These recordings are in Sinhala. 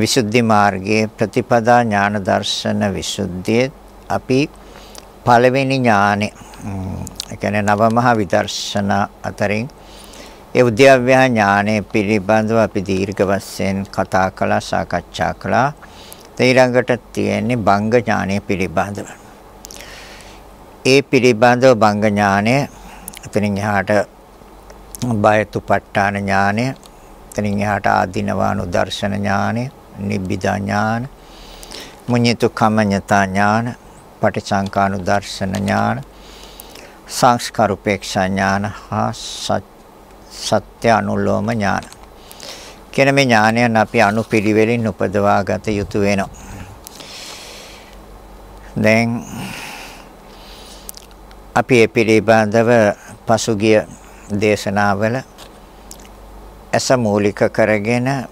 විසුද්ධි මාර්ගයේ ප්‍රතිපදා ඥාන දර්ශන විසුද්ධියේ අපි පළවෙනි ඥානෙ ඒ කියන්නේ නවමහා විදර්ශනා අතරින් ඒ උද්‍යව්‍යා ඥානෙ පිළිබඳව අපි දීර්ඝ වශයෙන් කතා කළා සාකච්ඡා කළා ඊළඟට තියෙන්නේ බංග ඥානෙ පිළිබඳව ඒ පිළිබඳව බංග ඥානෙ එතනින් එහාට බයතුපට්ඨාන ඥානෙ එතනින් එහාට ආධිනවානු දර්ශන ඥානෙ නිබ්බිදා ඥාන, මුඤ්ඤිතු කමඤ්ඤතා ඥාන, පටිසංකානුදර්ශන ඥාන, සංස්කාර උපේක්ෂා ඥාන හා සත්‍ය අනුලෝම ඥාන. කියන මේ ඥානයන් අපි අනුපිළිවෙලින් උපදවා ගත යුතු වෙනවා. දැන් අපි මේ පිළිබඳව පසුගිය දේශනාවල ඇස මූලික කරගෙන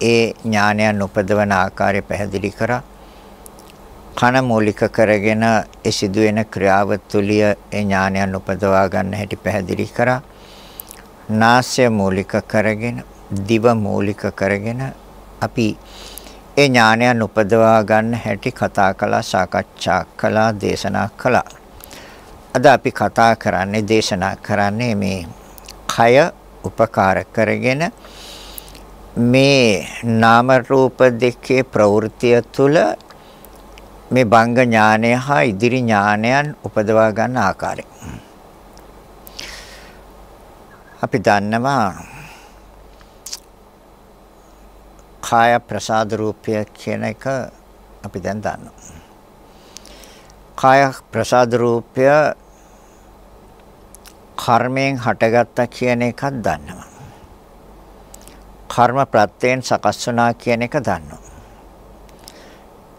ඒ ඥානයන් උපදවන ආකාරය පැහැදිලි කරා. කන මූලික කරගෙන ඒ සිදුවෙන ක්‍රියාව තුළිය ඒ ඥානයන් උපදවා ගන්න හැටි පැහැදිලි කරා. නාසය මූලික කරගෙන දිව මූලික කරගෙන අපි ඒ ඥානයන් උපදවා ගන්න හැටි කතා කළා සාකච්ඡා කළා දේශනා කළා. අද අපි කතා කරන්නේ දේශනා කරන්නේ මේ කය උපකාර කරගෙන මේ නාම රූප දෙකේ ප්‍රවෘත්තිය තුළ මේ බංග ඥානය හා ඉදිරි ඥානයන් උපදවා ගන්න ආකාරය. අපි දන්නවා කාය ප්‍රසාද රූපය කියන එක අපි දැන් දන්නවා. කාය ප්‍රසාද රූපය කර්මයෙන් හටගත්තා කියන එකක් දන්නවා. කර්ම ප්‍රත්‍යයෙන් සකස් වුණා කියන එක දන්නවා.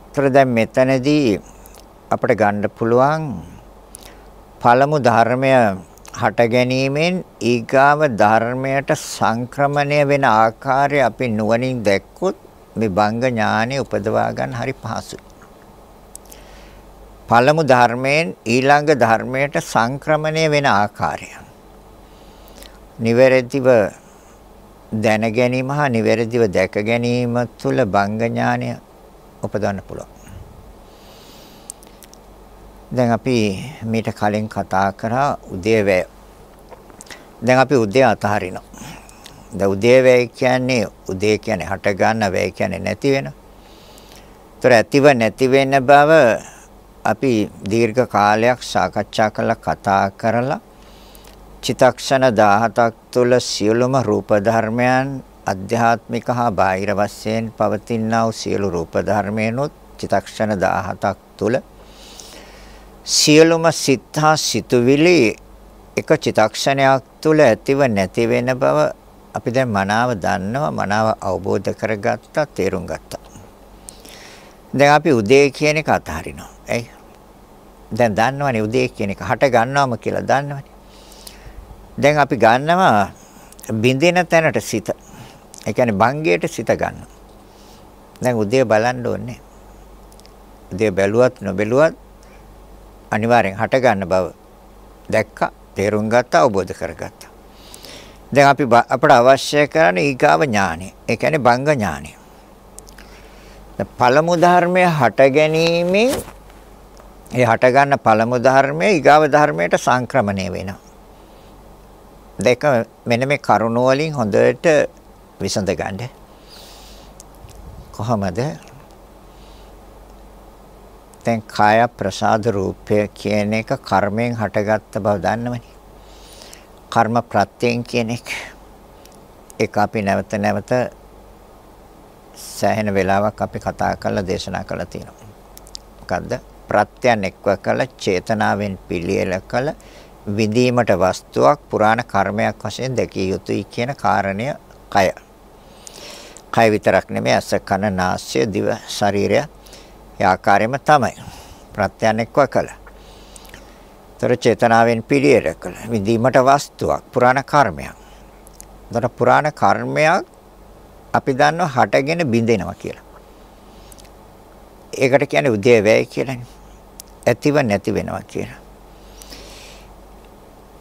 ඒතර දැන් මෙතනදී අපිට ගන්න පුළුවන් පළමු ධර්මය හට ගැනීමෙන් ඊගාව ධර්මයට සංක්‍රමණය වෙන ආකාරය අපි නුවණින් දැක්කොත් මේ බංග ඥානෙ උපදවා ගන්න හරි පහසුයි. පළමු ධර්මයෙන් ඊළඟ ධර්මයට සංක්‍රමණය වෙන ආකාරය. නිවැරදිව දැන ගැනීම හා නිවැරදිව දැක ගැනීම තුළ බංග ඥානය උපදවන්න පුළුවන්. දැන් අපි මීට කලින් කතා කරා උදේවැය. දැන් අපි උදේ අතහරිනවා. දැන් උදේවැය කියන්නේ උදේ කියන්නේ හට ගන්න වැය කියන්නේ නැති වෙන. ඒතර ඇතිව නැති වෙන බව අපි දීර්ඝ කාලයක් සාකච්ඡා කළා කතා කරලා චිතක්ෂණ 17ක් තුළ සියලුම රූප ධර්මයන් අධ්‍යාත්මික හා බාහිර වශයෙන් පවතිනා වූ සියලු රූප ධර්මයන්ොත් චිතක්ෂණ 17ක් තුළ සියලුම සිත හා සිතුවිලි එක චිතක්ෂණයක් තුළ ඇතිව නැති වෙන බව අපි දැන් මනාව දන්නවා මනාව අවබෝධ කරගත්තා තේරුම් ගත්තා. දැන් අපි උදේ කියන එක අතහරිනවා. එයි. දැන් දන්නවනේ උදේ කියන එක හට ගන්නවම කියලා දන්නවනේ. දැන් අපි ගන්නවා බින්දෙන තැනට සිත. ඒ කියන්නේ බංගයට සිත ගන්න. දැන් උදේ බලන්න ඕනේ. උදේ බැලුවත් නොබැලුවත් අනිවාර්යෙන් හට ගන්න බව දැක්කා, තේරුම් ගත්තා, අවබෝධ කරගත්තා. දැන් අපි අපට අවශ්‍ය කරන ඊගාව ඥානෙ. ඒ කියන්නේ බංග ඥානෙ. පළමු ධර්මය හට ගැනීමෙන් ඒ හට ගන්න පළමු ධර්මය ඊගාව ධර්මයට සංක්‍රමණය වෙනවා. දෙක මෙන්න මේ කරුණ වලින් හොඳට විසඳ ගන්න. කොහමද? දැන් කාය ප්‍රසාද රූපය කියන එක කර්මයෙන් හටගත්ත බව දන්නවනේ. කර්ම ප්‍රත්‍යයෙන් කියන එක. ඒක අපි නැවත නැවත සෑහෙන වෙලාවක් අපි කතා කරලා දේශනා කරලා තියෙනවා. මොකද්ද? ප්‍රත්‍යයන් එක්ව කළ චේතනාවෙන් පිළියෙල කළ විඳීමට වස්තුවක් පුරාණ කර්මයක් වශයෙන් දැකිය යුතුයි කියන කාරණය කය. කය විතරක් නෙමෙයි අස කන නාසය දිව ශරීරය ඒ ආකාරයෙන්ම තමයි ප්‍රත්‍යනෙක්ව කළා. ତර චේතනාවෙන් පිළියෙල කළා. විඳීමට වස්තුවක් පුරාණ කර්මයක්. එතකොට පුරාණ කර්මයක් අපි දන්නව හටගෙන බිඳෙනවා කියලා. ඒකට කියන්නේ උදේ වැය කියලානේ. ඇතිව නැති වෙනවා කියලා.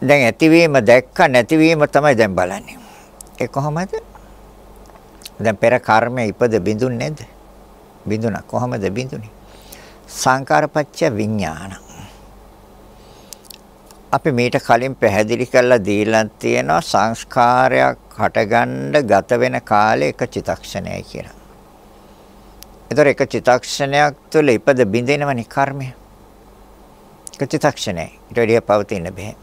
දැන් ඇතිවීම දැක්ක නැතිවීම තමයි දැන් බලන්නේ. ඒ කොහොමද? දැන් පෙර කර්මයේ ඉපද බිඳුන් නේද? බිඳුණා. කොහොමද බිඳුනේ? සංකාරපච්ච විඥාන. අපි මේට කලින් පැහැදිලි කරලා දීලා තියෙනවා සංස්කාරයක් හටගන්න ගත වෙන කාලේ එක චිතක්ෂණයයි කියලා. ඒතර එක චිතක්ෂණයක් තුළ ඉපද බිඳිනවනේ කර්මය. එක චිතක්ෂණයයි. ඊට වඩා පවතින්න බෑ.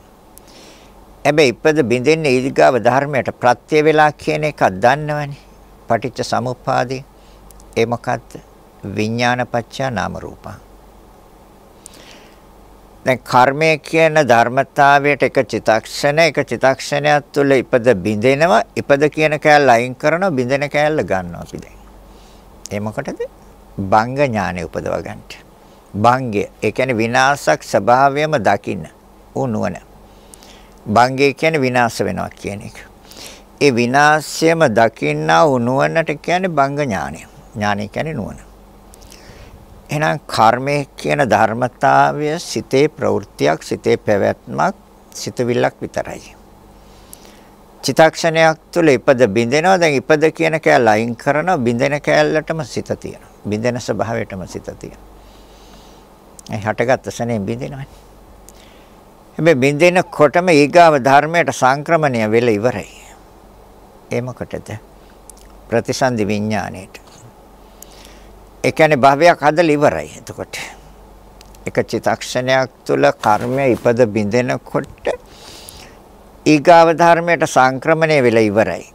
හැබැයි ඉපද බිඳෙන්නේ ඊදිගාව ධර්මයට ප්‍රත්‍ය වෙලා කියන එකක් දන්නවනේ. පටිච්ච සමුප්පාදේ ඒ මොකද්ද? විඥානපච්චා නාම රූපා. දැන් කර්මය කියන ධර්මතාවයට එක චිතක්ෂණ එක චිතක්ෂණයක් තුළ ඉපද බිඳෙනවා ඉපද කියන කෑල්ල අයින් කරනවා බිඳෙන කෑල්ල ගන්නවා අපි දැන්. ඒ මොකටද? බංග ඥානෙ උපදව ගන්නට. බංගය ඒ කියන්නේ විනාශක් ස්වභාවයම දකින්න උනුවන. භංගය කියන්නේ විනාශ වෙනවා කියන එක. ඒ විනාශයම දකින්නා වූ නුවණට කියන්නේ භංග ඥානය. ඥානය කියන්නේ නුවණ. එහෙනම් කර්මය කියන ධර්මතාවය සිතේ ප්‍රවෘත්තියක්, සිතේ පැවැත්මක්, සිතවිල්ලක් විතරයි. චිතක්ෂණයක් තුළ ඉපද බින්දෙනවා දැන් ඉපද කියන කෑල්ල අයින් කරනවා බින්දෙන කෑල්ලටම සිත තියෙනවා බින්දෙන ස්වභාවයටම සිත තියෙනවා ඒ හටගත් ස්නේ බින්දෙනවානේ හැබැයි බින්දෙනකොටම ඊගාව ධර්මයට සංක්‍රමණය වෙලා ඉවරයි. ඒ මොකටද? ප්‍රතිසන්දි විඥාණයට. ඒ කියන්නේ භවයක් හදලා ඉවරයි. එතකොට එක චිතක්ෂණයක් තුල කර්මය ඉපද බින්දෙනකොට ඊගාව ධර්මයට සංක්‍රමණය වෙලා ඉවරයි.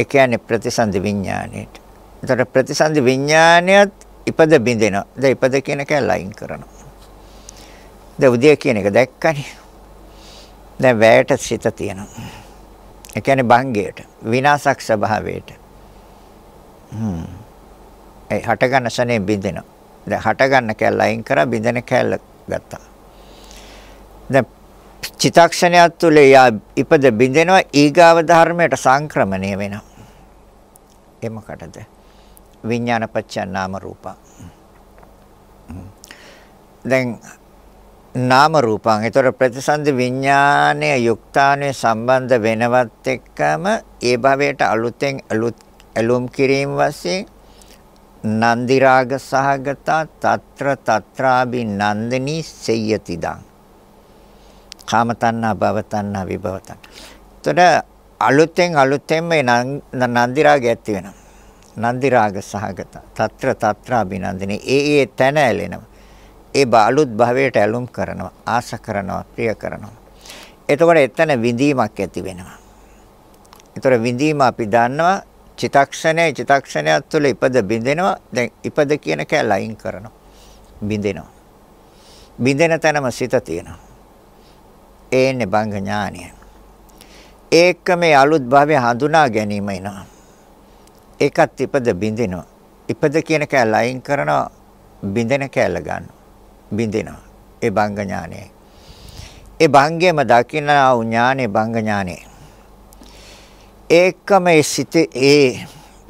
ඒ කියන්නේ ප්‍රතිසන්දි විඥාණයට. එතකොට ප්‍රතිසන්දි විඥාණයත් ඉපද බින්දෙනවා. දැන් ඉපද කියන එක ලයින් කරනවා. දැන් උදේ කියන එක දැක්කනේ. දැන් වැයට සිත තියෙනවා. ඒ කියන්නේ භංගයට, විනාශක් ස්වභාවයට. හ්ම්. ඒ හටගන්න සනේ බින්දෙනවා. දැන් හටගන්න කැල්ල අයින් කරා බින්දෙන කැල්ල ගත්තා. දැන් චිතක්ෂණය තුළ යා ඉපද බින්දෙනවා ඊගාව ධර්මයට සංක්‍රමණය වෙනවා. එමකටද? විඥානපච්චා නාම රූපා. දැන් නාම රූපං. ඒතර ප්‍රතිසන්දි විඥානය යුක්තාණය සම්බන්ධ වෙනවත් එක්කම ඒ භවයට අලුතෙන් අලුත් ඇලුම් කිරීම වශයෙන් නන්දි රාග සහගත తත්‍ර తත්‍රාබි නන්දිනී සෙය්‍යතිදං. කාම තණ්හා භව තණ්හා විභව තණ්හා. ඒතර අලුතෙන් අලුතෙන් මේ නන්දි රාගය ඇති වෙනවා. නන්දි රාග සහගත తත්‍ර తත්‍රාබි නන්දිනී ඒ ඒ තැන ඇලෙනවා. ඒ බාලුත් භවයට ඇලුම් කරනවා, ආස කරනවා, ප්‍රිය කරනවා. එතකොට එතන විඳීමක් ඇති වෙනවා. ඒතර විඳීම අපි දන්නවා චිතක්ෂණය චිතක්ෂණයක් තුළ ඉපද බිඳෙනවා. දැන් ඉපද කියන කෑ ලයින් කරනවා. බිඳෙනවා. බිඳෙන තැනම සිත තියෙනවා. ඒ ඉන්නේ බංග ඥානිය. ඒක මේ අලුත් භවය හඳුනා ගැනීම එනවා. ඒකත් ඉපද බිඳිනවා. ඉපද කියන කෑ ලයින් කරනවා බිඳෙන කෑල ගන්නවා. බිඳිනවා. ඒ භංග ඥානය. ඒ භංගයම දකිනා වූ ඥානේ භංග ඥානේ. ඒකම ඒ සිත ඒ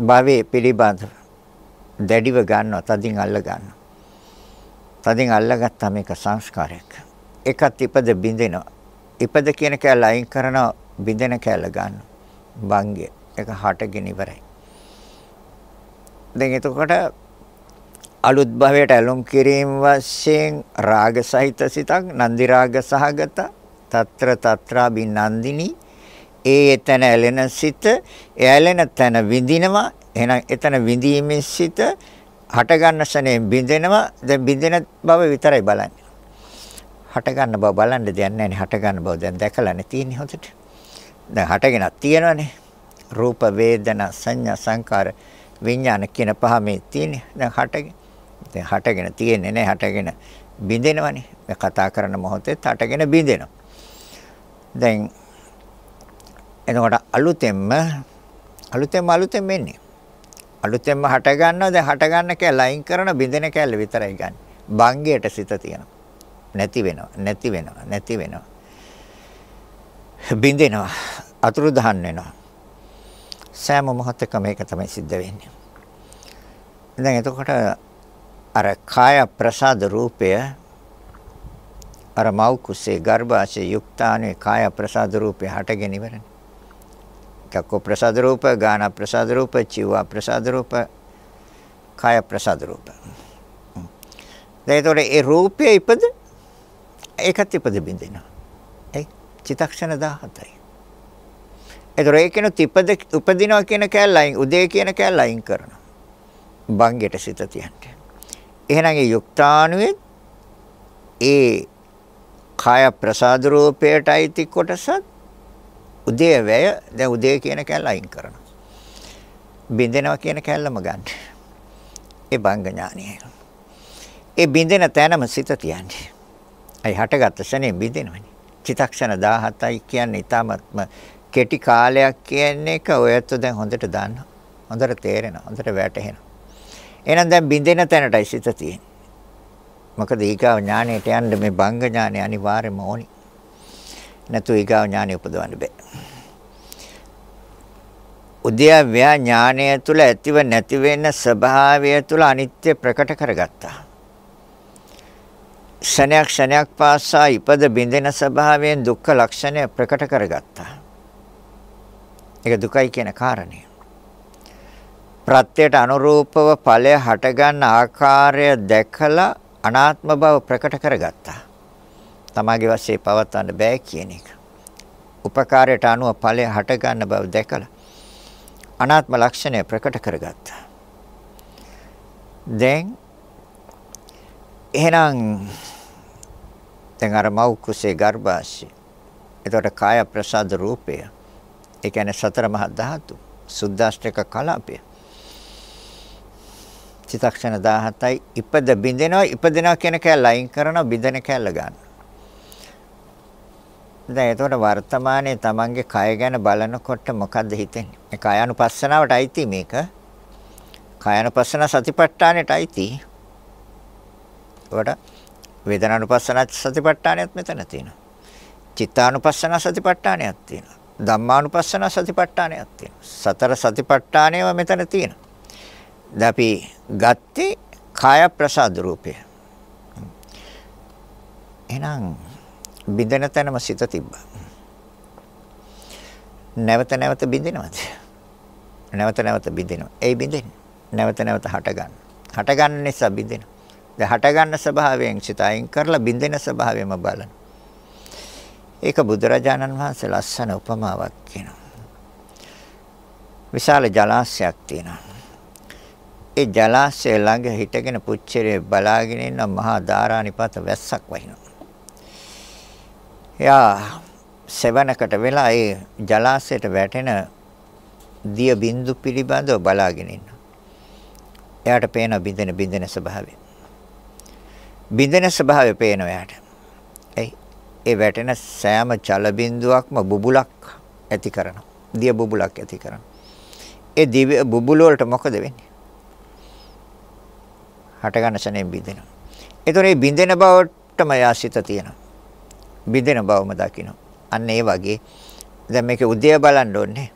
භවයේ පිළිබඳ දැඩිව ගන්නවා, තදින් අල්ල ගන්නවා. තදින් අල්ලගත්තා මේක සංස්කාරයක්. එකත් ඉපද බිඳිනවා. ඉපද කියන කැල අයින් කරනවා, බිඳෙන කැල ගන්නවා. භංගය. ඒක හටගෙන ඉවරයි. දැන් එතකොට අලුත් භවයට ඇලොම් කිරීම වශයෙන් රාග සහිත සිතක් නන්දි රාග සහගත తත්‍ර తත්‍රා බිනන්දිනී ඒ එතන ඇලෙන සිත ඇලෙන තැන විඳිනවා එහෙනම් එතන විඳීමේ සිත හට ගන්න ශනේම් බිඳෙනවා දැන් බිඳෙන බව විතරයි බලන්නේ හට ගන්න බව බලන්න දෙයක් නැහැ නේ හට ගන්න බව දැන් දැකලානේ තියෙන්නේ හොඳට දැන් හටගෙනක් තියෙනවානේ රූප වේදනා සංඥා සංකාර විඥාන කියන පහ මේ තියෙන්නේ දැන් හටගෙන දැන් හටගෙන තියෙන්නේ නැහැ හටගෙන බිඳෙනවනේ. මේ කතා කරන මොහොතේ හටගෙන බිඳෙනවා. දැන් එතකොට අලුතෙන්ම අලුතෙන්ම අලුතෙන්ම එන්නේ. අලුතෙන්ම හට ගන්නවා දැන් හට ගන්න කැල ලයින් කරන බින්දෙන කැල විතරයි ගන්න. බංගයට සිත තියෙනවා. නැති වෙනවා නැති වෙනවා නැති වෙනවා. බින්දෙනවා අතුරු දහන් වෙනවා. සෑම මොහොතකම ඒක තමයි සිද්ධ වෙන්නේ. දැන් එතකොට අර කාය ප්‍රසාද රූපය අර මව් කුසේ ගර්භාෂයේ යුක්තානේ කාය ප්‍රසාද රූපය හටගෙන ඉවරනේ. කක්ක ප්‍රසාද රූප, ගාන ප්‍රසාද රූප, චිව ප්‍රසාද රූප, කාය ප්‍රසාද රූප. දැන් ඒ රූපය ඉපද ඒකත් ඉපද බින්දිනවා. ඒ චිතක්ෂණ 17යි. ඒතර ඒකිනු තිපද උපදිනවා කියන කැලලයින් උදේ කියන කැලලයින් කරනවා. බංගෙට සිත තියන්නේ. එහෙනම් ඒ යුක්තාණුවේ ඒ කාය ප්‍රසාද රූපයට අයිති කොටසත් උදේවැය දැන් උදේ කියන කැල්ල අයින් කරනවා. බින්දෙනවා කියන කැල්ලම ගන්න. ඒ බංග ඥානිය. ඒ බින්දෙන තැනම සිත තියන්නේ. අයි හටගත්ත ශනේ බින්දෙනවනේ. චිතක්ෂණ 17යි කියන්නේ ඊටාත්ම කෙටි කාලයක් කියන්නේ එක ඔයත් දැන් හොඳට දන්නවා. හොඳට තේරෙනවා. හොඳට වැටහෙනවා. එහෙනම් දැන් බින්දෙන තැනටයි සිත තියෙන්නේ. මොකද ඊගාව ඥාණයට යන්න මේ භංග ඥාණය අනිවාර්යම ඕනි. නැතු ඊගාව ඥාණය උපදවන්න බෑ. උද්‍යව්‍යා ඥාණය තුල ඇතිව නැති වෙන ස්වභාවය තුල අනිත්‍ය ප්‍රකට කරගත්තා. ක්ෂණයක් ක්ෂණයක් පාසා ඉපද බින්දෙන ස්වභාවයෙන් දුක්ඛ ලක්ෂණය ප්‍රකට කරගත්තා. ඒක දුකයි කියන කාරණය. ප්‍රත්‍යයට අනුරූපව ඵලය හටගන්න ආකාරය දැකලා අනාත්ම බව ප්‍රකට කරගත්තා. තමාගේ වශයෙන් පවත්වන්න බෑ කියන එක. උපකාරයට අනුව ඵලය හටගන්න බව දැකලා අනාත්ම ලක්ෂණය ප්‍රකට කරගත්තා. දැන් එහෙනම් දැන් අර මව් කුසේ ගර්භාෂය. එතකොට කාය ප්‍රසාද රූපය. ඒ කියන්නේ සතර මහා ධාතු. සුද්දාෂ්ටක කලාපය. චිතක්ෂණ 17යි ඉපද බින්දෙනවා ඉපදෙනවා කියන කැල අයින් කරනවා බින්දෙන කැල ගන්න. දැන් එතකොට වර්තමානයේ Tamange කය ගැන බලනකොට මොකද්ද හිතෙන්නේ? මේ කායानुපස්සනාවට අයිති මේක. කායानुපස්සන සතිපට්ඨානෙට අයිති. ඒකට වේදනානුපස්සන සතිපට්ඨානයත් මෙතන තියෙනවා. චිත්තානුපස්සන සතිපට්ඨානයක් තියෙනවා. ධම්මානුපස්සන සතිපට්ඨානයක් තියෙනවා. සතර සතිපට්ඨානයම මෙතන තියෙනවා. දැන් අපි ගත්තේ කාය ප්‍රසාද රූපය. එහෙනම් බින්දෙන තැනම සිත තිබ්බා. නැවත නැවත බින්දෙනවද? නැවත නැවත බින්දෙනවා. ඒයි බින්දෙන්නේ. නැවත නැවත හට ගන්න. හට ගන්න නිසා බින්දෙනවා. දැන් හට ගන්න ස්වභාවයෙන් සිත අයින් කරලා බින්දෙන ස්වභාවයම බලන. ඒක බුදුරජාණන් වහන්සේ ලස්සන උපමාවක් කියනවා. විශාල ජලාශයක් තියෙනවා. ඒ ජලාශය ළඟ හිටගෙන පුච්චරේ බලාගෙන ඉන්න මහා ධාරානිපත වැස්සක් වහිනවා. එයා සෙවණකට වෙලා ඒ ජලාශයට වැටෙන දිය බින්දු පිළිබඳව බලාගෙන ඉන්නවා. එයාට පේන බින්දෙන බින්දෙන ස්වභාවය. බින්දෙන ස්වභාවය පේනවා එයාට. ඒ ඒ වැටෙන සෑම ජල බින්දුවක්ම බුබුලක් ඇති කරනවා. දිය බුබුලක් ඇති කරනවා. ඒ දිව බුබුල වලට මොකද වෙන්නේ? හටගන්න ශනේම් බිඳෙනවා. ඒතොර මේ බිඳෙන බවටම යාසිත තියෙනවා. බිඳෙන බවම දකිනවා. අන්න ඒ වගේ දැන් මේකේ උදය බලන්න ඕනේ.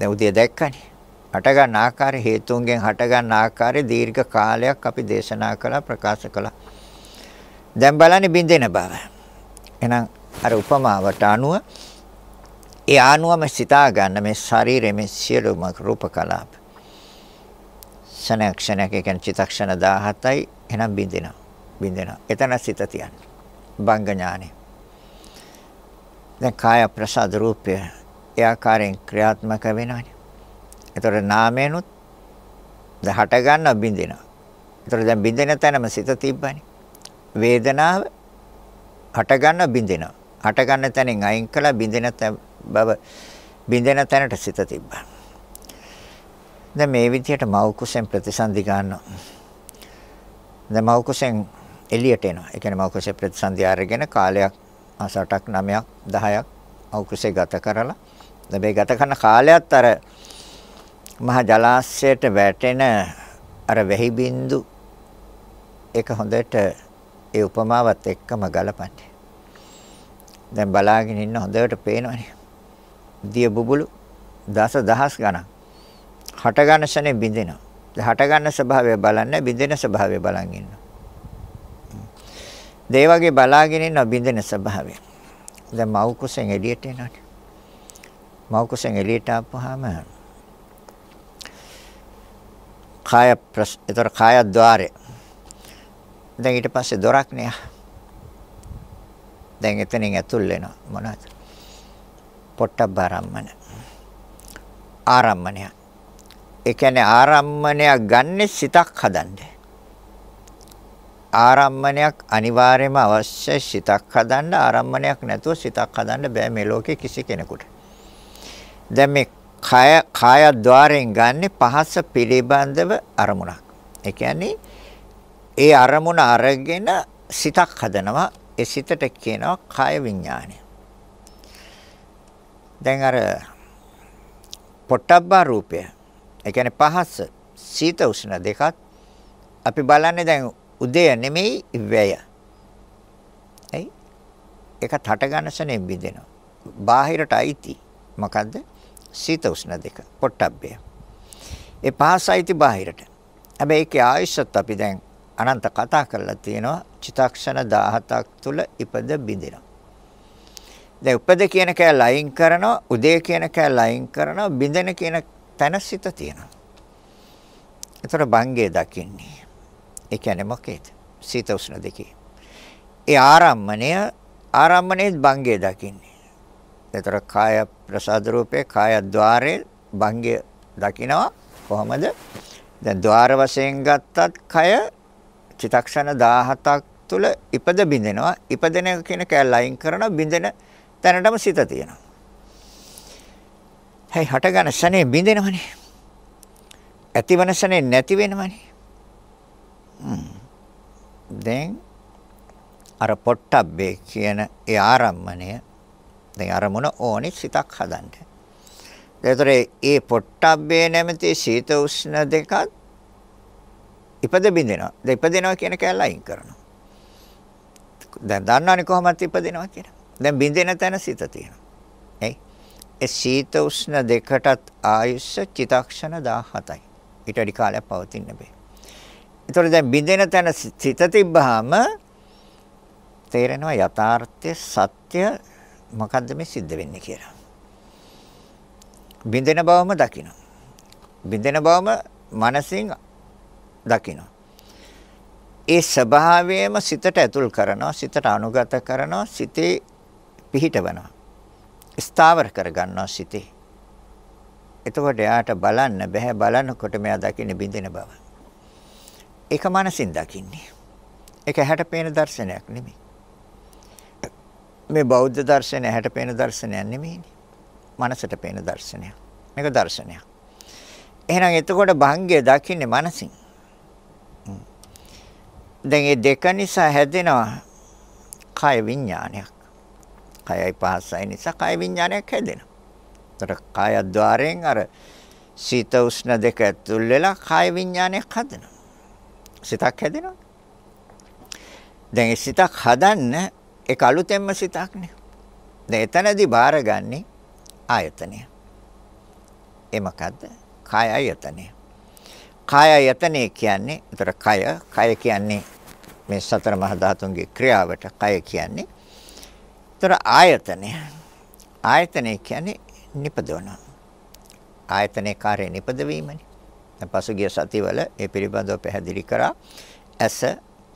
දැන් උදය දැක්කනේ. හටගන්න ආකාරය හේතුන්ගෙන් හටගන්න ආකාරය දීර්ඝ කාලයක් අපි දේශනා කළා ප්‍රකාශ කළා. දැන් බලන්නේ බින්දෙන බව. එහෙනම් අර උපමාවට අනුව ඒ ආනුවම සිතා ගන්න මේ ශරීරයේ මේ සියලුම රූප කලාප. ක්ෂණයක් ක්ෂණයක් ඒ කියන්නේ චිත්තක්ෂණ 17යි එහෙනම් බින්දෙනවා බින්දෙනවා එතන සිත තියන්නේ භංග ඥානෙ දැන් කාය ප්‍රසාද රූපය ඒ ආකාරයෙන් ක්‍රියාත්මක වෙනවානේ ඒතර නාමයනුත් දැන් හට ගන්න බින්දෙනවා ඒතර දැන් බින්දෙන තැනම සිත තිබ්බනේ වේදනාව හට ගන්න බින්දෙනවා හට ගන්න තැනින් අයින් කළා බින්දෙන බව බින්දෙන තැනට සිත තිබ්බා දැන් මේ විදිහට මව් කුසෙන් ප්‍රතිසන්දි ගන්නවා. දැන් මව් කුසෙන් එළියට එනවා. ඒ කියන්නේ මව් කුසේ ප්‍රතිසන්දි ආරගෙන කාලයක් මාස 8ක් 9ක් 10ක් මව් කුසේ ගත කරලා දැන් මේ ගත කරන කාලයත් අර මහ ජලාශයට වැටෙන අර වෙහි බින්දු ඒක හොඳට ඒ උපමාවත් එක්කම ගලපන්නේ. දැන් බලාගෙන ඉන්න හොඳට පේනවනේ. දිය බුබුලු දස දහස් ගණන් හට ගන්න ශනේ බිඳිනවා. හට ගන්න ස්වභාවය බලන්නේ බිඳින ස්වභාවය බලන් ඉන්නවා. දේවගේ බලාගෙන ඉන්න බින්දෙන ස්වභාවය. දැන් මව් කුසෙන් එළියට එනවානේ. මව් කුසෙන් එළියට ආපුවාම කාය ප්‍රස් ඒතර කාය ద్వාරේ. දැන් ඊට පස්සේ දොරක් නෑ. දැන් එතනින් ඇතුල් වෙනවා මොනවද? පොට්ටබ්බ ආරම්මන. ආරම්මනය. ඒ කියන්නේ ආරම්මණයක් ගන්න සිතක් හදන්න. ආරම්මණයක් අනිවාර්යයෙන්ම අවශ්‍ය සිතක් හදන්න ආරම්මණයක් නැතුව සිතක් හදන්න බෑ මේ ලෝකේ කිසි කෙනෙකුට. දැන් මේ කය කාය ద్వාරයෙන් ගන්න පහස පිළිබඳව අරමුණක්. ඒ කියන්නේ ඒ අරමුණ අරගෙන සිතක් හදනවා. ඒ සිතට කියනවා කාය විඥානය. දැන් අර පොට්ටබ්බා රූපය ඒ කියන්නේ පහස සීත උෂ්ණ දෙකත් අපි බලන්නේ දැන් උදය නෙමෙයි වැය. ඇයි? ඒක හටගනසනේ බිඳෙනවා. බාහිරට අයිති. මොකද්ද? සීත උෂ්ණ දෙක. පොට්ටබ්බය. ඒ පහස අයිති බාහිරට. හැබැයි ඒකේ ආයුෂත් අපි දැන් අනන්ත කතා කරලා තියෙනවා. චිතක්ෂණ 17ක් තුල ඉපද බිඳෙනවා. දැන් උපද කියන කෑ ලයින් කරනවා, උදේ කියන කෑ ලයින් කරනවා, බිඳෙන කියන පැනසිත තියෙනවා. ඒතර බංගේ දකින්නේ. ඒ කියන්නේ මොකේද? සීත උෂ්ණ දෙකේ. ඒ ආරම්මණය ආරම්මණයත් බංගේ දකින්නේ. ඒතර කාය ප්‍රසාද රූපේ කාය ద్వාරේ බංගේ දකිනවා කොහමද? දැන් ద్వාර වශයෙන් ගත්තත් කය චිතක්ෂණ 17ක් තුල ඉපද බිඳෙනවා. ඉපදෙන කියන කැලයින් කරන බිඳෙන තැනටම සිත තියෙනවා. හැයි හටගන ශනේ බිඳෙනවනේ. ඇතිවන ශනේ නැති වෙනවනේ. දැන් අර පොට්ටබ්බේ කියන ඒ ආරම්මණය දැන් අරමුණ ඕනේ සිතක් හදන්න. ඒතර ඒ පොට්ටබ්බේ නැමැති සීත උෂ්ණ දෙකත් ඉපද බින්දෙනවා. දැන් ඉපදෙනවා කියන කැල අයින් කරනවා. දැන් දන්නවනේ කොහොමද ඉපදෙනවා කියලා. දැන් බින්දෙන තැන සිත තියෙනවා. එයි ඒ සීත උෂ්ණ දෙකටත් ආයුෂ චිතක්ෂණ 17යි. ඊට වැඩි කාලයක් පවතින්න බෑ. ඒතකොට දැන් බින්දෙන තැන සිත තිබ්බහම තේරෙනවා යථාර්ථය සත්‍ය මොකද්ද මේ සිද්ධ වෙන්නේ කියලා. බින්දෙන බවම දකින්න. බින්දෙන බවම මනසින් දකින්න. ඒ ස්වභාවයම සිතට ඇතුල් කරනවා, සිතට අනුගත කරනවා, සිතේ පිහිටවනවා. ස්ථාවර කරගන්නවා සිතේ. එතකොට එයාට බලන්න බෑ බලනකොට මෙයා දකින්නේ බින්දෙන බව. ඒක මනසින් දකින්නේ. ඒක හැට පේන දර්ශනයක් නෙමෙයි. මේ බෞද්ධ දර්ශනය හැට පේන දර්ශනයක් නෙමෙයිනේ. මනසට පේන දර්ශනයක්. මේක දර්ශනයක්. එහෙනම් එතකොට භංගය දකින්නේ මනසින්. දැන් මේ දෙක නිසා හැදෙනවා කාය විඥානයක්. කයයි පහසයි නිසා කය විඥානයක් හැදෙනවා. ඒතර කය ద్వාරයෙන් අර සීත උෂ්ණ දෙක ඇතුල් වෙලා කය විඥානයක් හදනවා. සිතක් හැදෙනවා. දැන් ඒ සිතක් හදන්න ඒක අලුතෙන්ම සිතක් නේ. දැන් එතනදී බාරගන්නේ ආයතනය. ඒ මොකද්ද? කාය ආයතනය. කාය ආයතනය කියන්නේ, ඒතර කය, කය කියන්නේ මේ සතර මහා ධාතුන්ගේ ක්‍රියාවට කය කියන්නේ ඒතර ආයතනය. ආයතනය කියන්නේ නිපදවන. ආයතනයේ කාර්ය නිපදවීමනේ. දැන් පසුගිය සතිවල ඒ පිළිබඳව පැහැදිලි කරා. ඇස,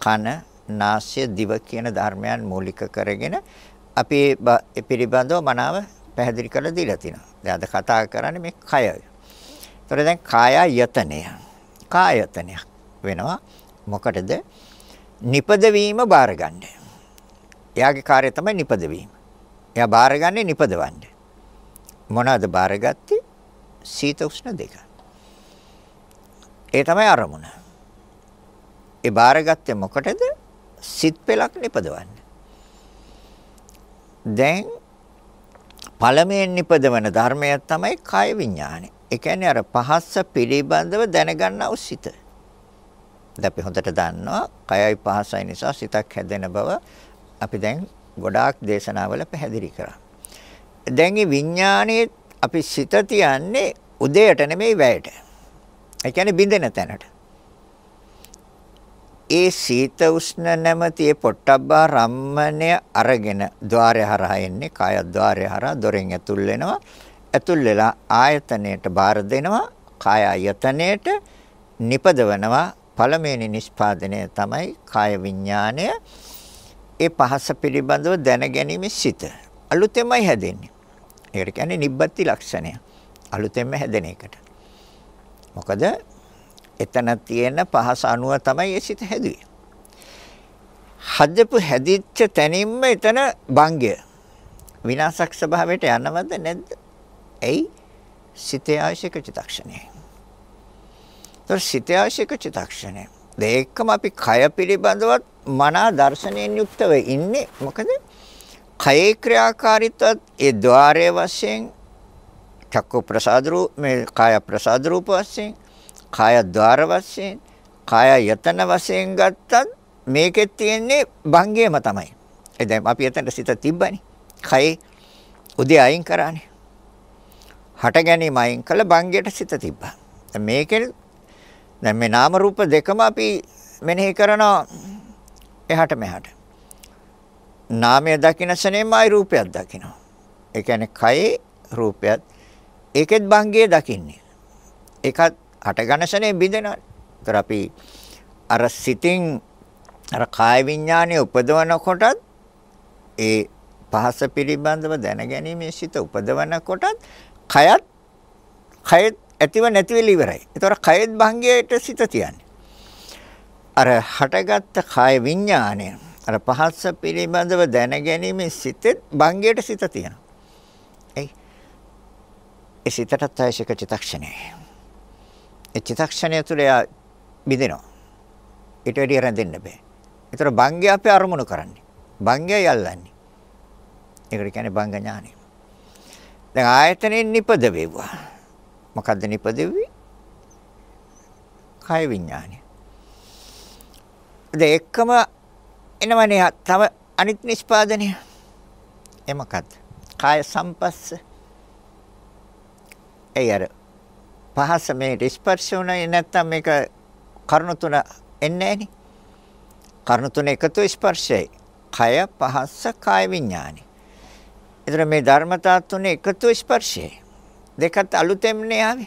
කන, නාසය, දිව කියන ධර්මයන් මූලික කරගෙන අපි ඒ පිළිබඳව මනාව පැහැදිලි කරලා දීලා තිනවා. දැන් අද කතා කරන්නේ මේ කය. ඒතර දැන් කායයතනය. කායයතනයක් වෙනවා. මොකටද? නිපදවීම බාරගන්නේ. එයාගේ කාර්යය තමයි නිපදවීම. එයා බාරගන්නේ නිපදවන්න. මොනවද බාරගත්තේ? සීත උෂ්ණ දෙක. ඒ තමයි අරමුණ. ඒ බාරගත්තේ මොකටද? සිත් පෙලක් නිපදවන්න. දැන් පළමුවෙන් නිපදවන ධර්මය තමයි කාය විඥානය. ඒ කියන්නේ අර පහස්ස පිළිබඳව දැනගන්නව සිත. දැන් අපි හොඳට දන්නවා කයයි පහසයි නිසා සිතක් හැදෙන බව අපි දැන් ගොඩාක් දේශනාවල පැහැදිලි කරා. දැන් මේ විඥානයේ අපි සිත තියන්නේ උදේට නෙමෙයි වැයට. ඒ කියන්නේ බින්දෙන තැනට. ඒ සීත උෂ්ණ නැමති ඒ පොට්ටබ්බා රම්මණය අරගෙන ద్వාරය හරහා එන්නේ කාය ద్వාරය හරහා දොරෙන් ඇතුල් වෙනවා ඇතුල් වෙලා ආයතනයට බාර දෙනවා කාය ආයතනයට නිපදවනවා පළමුවෙනි නිෂ්පාදනය තමයි කාය විඥාණය ඒ පහස පිළිබඳව දැනගැනීමේ සිත අලුතෙන්මයි හැදෙන්නේ. ඒකට කියන්නේ නිබ්බති ලක්ෂණය. අලුතෙන්ම හැදෙන එකට. මොකද එතන තියෙන පහස අනුව තමයි ඒ සිත හැදුවේ. හදපු හැදිච්ච තැනින්ම එතන භංගය විනාශක් ස්වභාවයට යනවද නැද්ද? ඇයි? සිතේ ආශයක චිතක්ෂණය. ඒතර සිතේ ආශයක චිතක්ෂණය. දෙයක්ම අපි කය පිළිබඳවත් මනා දර්ශනයෙන් යුක්තව ඉන්නේ මොකද කයේ ක්‍රියාකාරීත්වත් ඒ ద్వාරයේ වශයෙන් චක්කු ප්‍රසාද රූප මේ කාය ප්‍රසාද රූප වශයෙන් කාය ద్వාර වශයෙන් කාය යතන වශයෙන් ගත්තත් මේකේ තියෙන්නේ භංගයම තමයි. ඒ දැන් අපි එතනට සිත තිබ්බනේ. කයේ උදේ අයින් කරානේ. හට ගැනීම අයින් කළ භංගයට සිත තිබ්බා. දැන් මේකේ දැන් මේ නාම රූප දෙකම අපි මෙනෙහි කරනවා එහාට මෙහාට. නාමය දකින සෙනෙම ආයි රූපයක් දකිනවා. ඒ කියන්නේ කයේ රූපයත් ඒකෙත් භංගයේ දකින්නේ. ඒකත් හටගනසනේ බිඳෙනවා. ඒතර අපි අර සිතින් අර කාය විඥානය උපදවනකොටත් ඒ පහස පිළිබඳව දැනගැනීමේ සිත උපදවනකොටත් කයත් කයෙත් ඇතිව නැතිව ඉවරයි. ඒතර කයෙත් භංගයට සිත තියන්නේ. අර හටගත්ත කාය විඥාණය අර පහස්ස පිළිබඳව දැනගැනීමේ සිතෙත් බංගයට සිත තියෙනවා. එයි. ඒ සිතටත් ආශික චිතක්ෂණය. ඒ චිතක්ෂණය තුළ යා බිඳිනවා. ඊට වැඩිය රැඳෙන්න බෑ. ඒතර බංගය අපේ අරමුණු කරන්නේ. බංගය යල්ලන්නේ. ඒකට කියන්නේ බංග ඥානය. දැන් ආයතනෙන් නිපද වේවා. මොකද්ද නිපදෙවි? කාය විඥානය. ද එක්කම එනවනේ තව අනිත් නිෂ්පාදනය. ඒ මොකක්ද? කාය සම්පස්ස. ඒ අර පහස මේ ස්පර්ශ වුණේ නැත්තම් මේක කරුණු තුන එන්නේ නැහෙනි. කරුණු තුන එකතු ස්පර්ශයයි. කය පහස කාය විඥානයි. ඒතර මේ ධර්මතා තුනේ එකතු ස්පර්ශයයි. දෙකත් අලුතෙන් නේ ආවේ.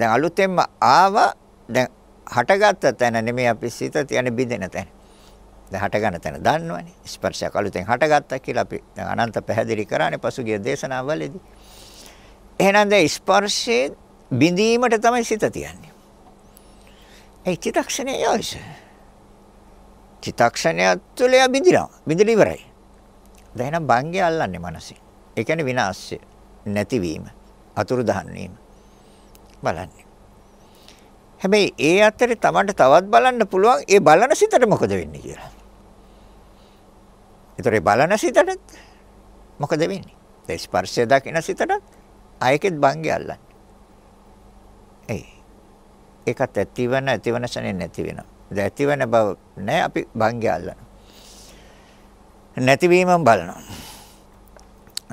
දැන් අලුතෙන්ම ආවා දැන් හටගත්ත තැන නෙමෙයි අපි සිත තියන්නේ බිඳෙන තැන. දැන් හටගන්න තැන දන්නවනේ. ස්පර්ශයක් අලුතෙන් හටගත්තා කියලා අපි අනන්ත පැහැදිලි කරානේ පසුගිය දේශනාවලදී. එහෙනම් දැන් ස්පර්ශයේ බිඳීමට තමයි සිත තියන්නේ. ඒ චිතක්ෂණය යොයිස. චිතක්ෂණය තුළ බිඳිනවා. බිඳිලි ඉවරයි. දැන් නම් භංගය අල්ලන්නේ මනසින්. ඒ කියන්නේ විනාශය, නැතිවීම, අතුරුදහන් වීම. බලන්නේ. හැබැයි ඒ අතරේ Tamanට තවත් බලන්න පුළුවන් ඒ බලන සිතට මොකද වෙන්නේ කියලා. ඒතරේ බලන සිතට මොකද වෙන්නේ? ඒ ස්පර්ශය දකින සිතට ආයකෙත් බංගේ අල්ලන්නේ. ඒ ඒකත් ඇතිවන ඇතිවන සනේ නැති වෙනවා. ඒ ඇතිවන බව නෑ අපි බංගේ අල්ලන. නැතිවීමම බලනවා.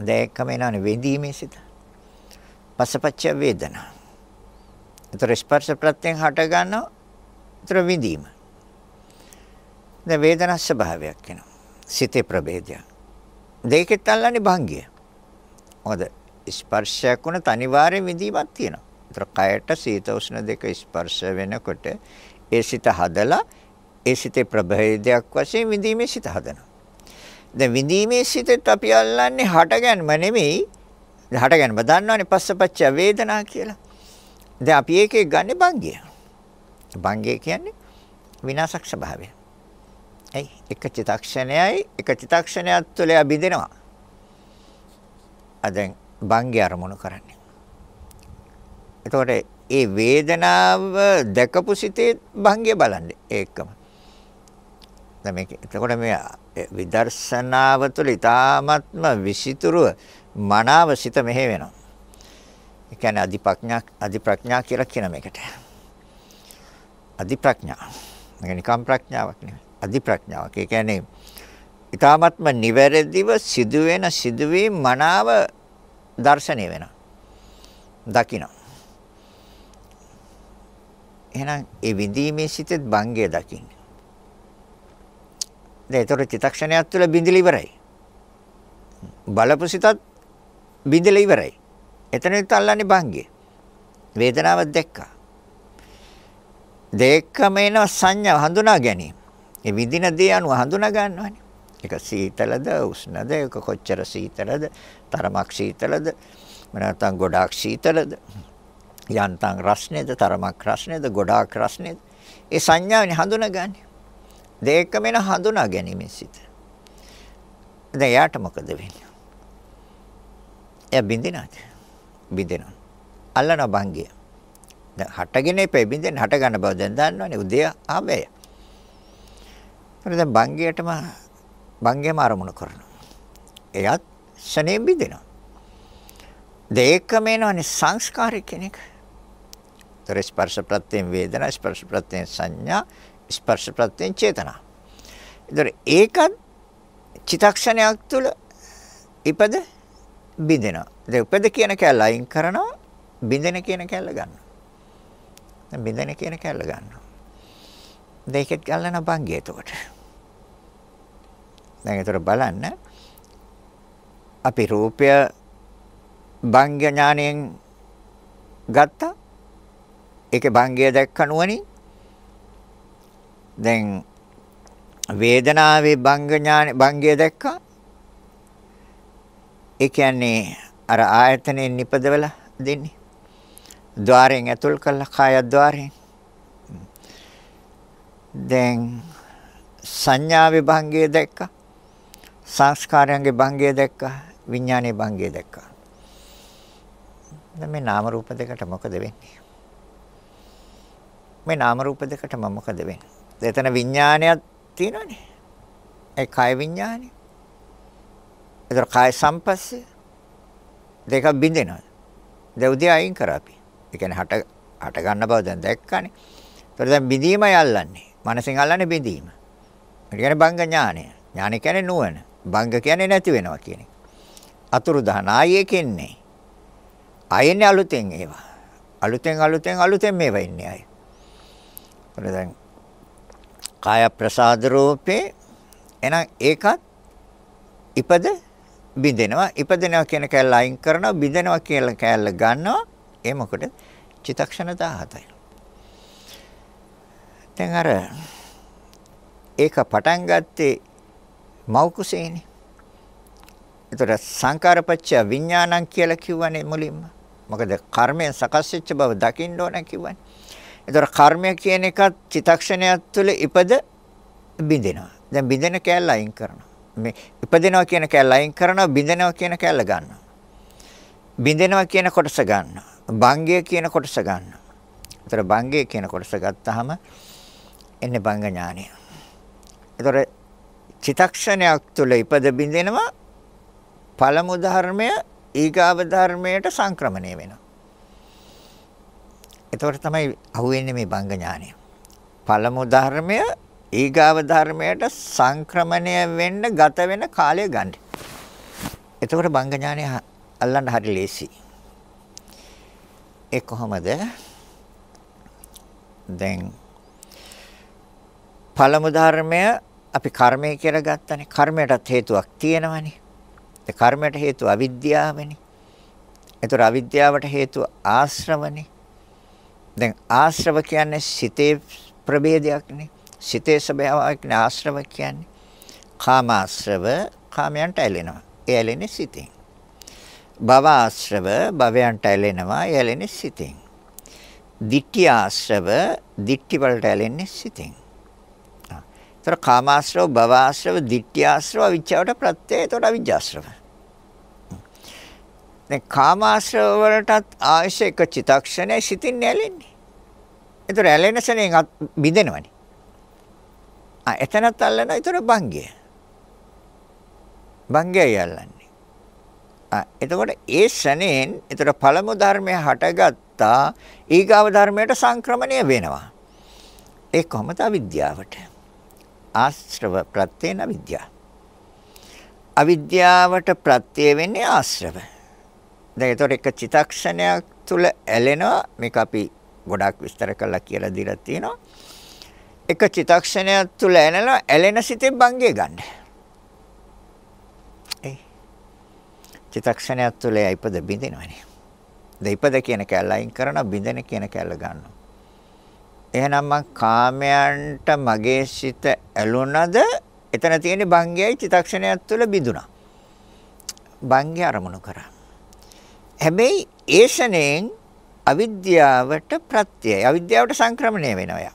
දැන් එකම එනවනේ වෙඳීමේ සිත. පසපච්ච වේදනා. ඒතර ස්පර්ශ ප්‍රත්‍යයෙන් හට ගන්නවා. ඒතර විඳීම. දැන් වේදනා ස්වභාවයක් වෙනවා. සිතේ ප්‍රභේදය. දෙකෙත් අල්ලන්නේ භංගිය. මොකද ස්පර්ශයක් වුණ තනිවාරයෙන් විඳීමක් තියෙනවා. ඒතර කයට සීත උෂ්ණ දෙක ස්පර්ශ වෙනකොට ඒ සිත හදලා ඒ සිතේ ප්‍රභේදයක් වශයෙන් විඳීමේ සිත හදනවා. දැන් විඳීමේ සිතෙත් අපි අල්ලන්නේ හටගන්ම නෙමෙයි. හටගන්ම දන්නවනේ පස්සපච්ච වේදනා කියලා. දැන් අපි ඒකේ ගන්න බංගිය. බංගිය කියන්නේ විනාශක් ස්වභාවය. ඇයි? එක චිතක්ෂණයයි එක චිතක්ෂණයක් තුළ බිඳෙනවා. අදන් බංගිය අරමුණු කරන්නේ. එතකොට ඒ වේදනාව දැකපු සිතේ බංගිය බලන්නේ ඒකම. දැන් මේක එතකොට මේ විදර්ශනාව තුළ ඊ타ත්ම විසිතුරු මනාව සිත මෙහෙ වෙනවා. ඒ කියන්නේ අධිපඥා අධිප්‍රඥා කියලා කියන මේකට. අධිප්‍රඥා. මේක නිකම් ප්‍රඥාවක් නෙවෙයි. අධිප්‍රඥාවක්. ඒ කියන්නේ ඊ타ත්ම නිවැරදිව සිදුවෙන සිදුවීම් මනාව දර්ශනය වෙනවා. දකිනවා. එහෙනම් ඒ විඳීමේ සිතෙත් භංගය දකින්න. දැන් ඒතර චිතක්ෂණයක් තුළ බිඳිලි ඉවරයි. බලපු සිතත් බිඳිලි ඉවරයි. එතනෙත් අල්ලන්නේ භංගේ. වේදනාව දැක්කා. දෙකම එන සංඥා හඳුනා ගැනීම. ඒ විඳින දේ අනුව හඳුනා ගන්නවනේ. ඒක සීතලද උෂ්ණද ඒක කොච්චර සීතලද තරමක් සීතලද නැත්නම් ගොඩාක් සීතලද යන්තම් රස්නේද තරමක් රස්නේද ගොඩාක් රස්නේද ඒ සංඥාවනේ හඳුනාගන්නේ දෙකම වෙන හඳුනා ගැනීමෙන් සිත දැන් යාට මොකද වෙන්නේ එයා බින්දිනාද බින්දෙනවා. අල්ලනවා බංගිය. දැන් හටගෙන ඉපේ බින්දෙන් හට ගන්න බව දැන් දන්නවනේ උදේ ආවේ. ඒතර දැන් බංගියටම බංගියම ආරමුණු කරනවා. එයත් ශනේම් බින්දෙනවා. දෙකම එනවනේ සංස්කාරය කියන එක. ඒතර ස්පර්ශ ප්‍රත්‍යයෙන් වේදනා ස්පර්ශ ප්‍රත්‍යයෙන් සංඥා ස්පර්ශ ප්‍රත්‍යයෙන් චේතනා. ඒතර ඒකත් චිතක්ෂණයක් තුළ ඉපද බින්දෙනවා. ඉතින් උපද කියන කැල්ල අයින් කරනවා බින්දෙන කියන කැල්ල ගන්නවා. දැන් බින්දෙන කියන කැල්ල ගන්නවා. දෙකෙත් ගන්න බංගේ එතකොට. දැන් ඒතර බලන්න අපි රූපය බංග ඥාණයෙන් ගත්තා. ඒකේ බංගය දැක්ක නුවණින්. දැන් වේදනාවේ බංග ඥාන බංගය දැක්කා. ඒ කියන්නේ අර ආයතනයෙන් නිපදවලා දෙන්නේ. ద్వාරයෙන් ඇතුල් කළා කාය ద్వාරයෙන්. දැන් සංඥා විභංගය දැක්කා. සංස්කාරයන්ගේ භංගය දැක්කා. විඥානයේ භංගය දැක්කා. දැන් මේ නාම රූප දෙකට මොකද වෙන්නේ? මේ නාම රූප දෙකට මොකද වෙන්නේ? එතන විඥානයක් තියෙනවනේ. ඒ කාය විඥානේ. ඒතර කාය සම්පස්සේ දෙකක් බින්දෙනවා. දෙව්දිය අයින් කරා අපි. ඒ කියන්නේ හට හට ගන්න බව දැන් දැක්කානේ. ඒතර දැන් බිඳීමයි අල්ලන්නේ. මනසෙන් අල්ලන්නේ බිඳීම. ඒ කියන්නේ බංග ඥානය. ඥානය කියන්නේ නුවණ. බංග කියන්නේ නැති වෙනවා කියන එක. අතුරු දහන ආයේ කියන්නේ. ආයෙන්නේ අලුතෙන් ඒවා. අලුතෙන් අලුතෙන් අලුතෙන් මේවා ඉන්නේ ආයෙ. ඒතර දැන් කාය ප්‍රසාද රූපේ එහෙනම් ඒකත් ඉපද බිඳෙනවා ඉපදෙනවා කියන කැල්ල අයින් කරනවා බිඳෙනවා කියලා කැල්ල ගන්නවා ඒ මොකද චිතක්ෂණ 17යි දැන් අර ඒක පටන් ගත්තේ මව් කුසේනේ එතකොට සංකාරපච්චය විඥානං කියලා කිව්වනේ මුලින්ම මොකද කර්මයෙන් සකස් වෙච්ච බව දකින්න ඕන කිව්වනේ එතකොට කර්මය කියන එකත් චිතක්ෂණයක් තුළ ඉපද බිඳෙනවා දැන් බිඳෙන කැල්ල අයින් කරනවා මේ ඉපදෙනවා කියන කැල අයින් කරනවා බිඳෙනවා කියන කැල ගන්නවා. බිඳෙනවා කියන කොටස ගන්නවා. භංගය කියන කොටස ගන්නවා. ඒතර භංගය කියන කොටස ගත්තාම එන්නේ භංග ඥානය. ඒතර චිතක්ෂණයක් තුල ඉපද බිඳෙනවා පළමු ධර්මය ඊගාව ධර්මයට සංක්‍රමණය වෙනවා. ඒතකොට තමයි අහුවෙන්නේ මේ භංග ඥානය. පළමු ධර්මය ඊගාව ධර්මයට සංක්‍රමණය වෙන්න ගත වෙන කාලය ගන්න. එතකොට බංග ඥානය අල්ලන්න හරි ලේසි. ඒ කොහොමද? දැන් පළමු ධර්මය අපි කර්මය කියලා ගත්තනේ. කර්මයටත් හේතුවක් තියෙනවනේ. ඒ කර්මයට හේතුව අවිද්‍යාවනේ. ඒතර අවිද්‍යාවට හේතුව ආශ්‍රවනේ. දැන් ආශ්‍රව කියන්නේ සිතේ ප්‍රභේදයක්නේ. සිතේ ස්වභාවයක් ආශ්‍රව කියන්නේ. කාමාශ්‍රව කාමයන්ට ඇලෙනවා. ඒ ඇලෙන්නේ සිතෙන්. භව ආශ්‍රව භවයන්ට ඇලෙනවා. ඒ ඇලෙන්නේ සිතෙන්. දිට්ඨි ආශ්‍රව දිට්ඨි වලට ඇලෙන්නේ සිතෙන්. ඒතර කාමාශ්‍රව භවආශ්‍රව දිට්ඨිආශ්‍රව විචාවට ප්‍රත්‍යය ඒතකොට අවිජ්ජාශ්‍රව. දැන් කාමාශ්‍රව වලටත් ආයශ එක චිතක්ෂණය සිතින් ඇලෙන්නේ. ඒතර ඇලෙන සෙනෙන් බිඳෙනවනේ. ආ එතනත් අල්ලනවා. ඒතර භංගය. භංගයයි අල්ලන්නේ. ආ එතකොට ඒ ශනේන් ඒතර පළමු ධර්මය හටගත්තා ඊගාව ධර්මයට සංක්‍රමණය වෙනවා. ඒ කොහොමද අවිද්‍යාවට? ආශ්‍රව ප්‍රත්‍යේන විද්‍යාව. අවිද්‍යාවට ප්‍රත්‍ය වෙන්නේ ආශ්‍රව. දැන් ඒතොර එක චිතක්ෂණයක් තුල ඇලෙනවා මේක අපි ගොඩාක් විස්තර කරලා කියලා දීලා තියෙනවා. එක චිතක්ෂණයක් තුල ඇනලා ඇලෙන සිතේ බංගේ ගන්න. ඒ චිතක්ෂණයක් තුල ඉපද බින්දිනවනේ. දෙයිපද කියන කැල්ල අයින් කරන බින්දෙන කියන කැල්ල ගන්නවා. එහෙනම් මං කාමයන්ට මගේ සිත ඇලුනද එතන තියෙන බංගයයි චිතක්ෂණයක් තුල බිඳුනා. බංගය අරමුණු කරා. හැබැයි ඒෂණයෙන් අවිද්‍යාවට ප්‍රත්‍යය අවිද්‍යාවට සංක්‍රමණය වෙනවා.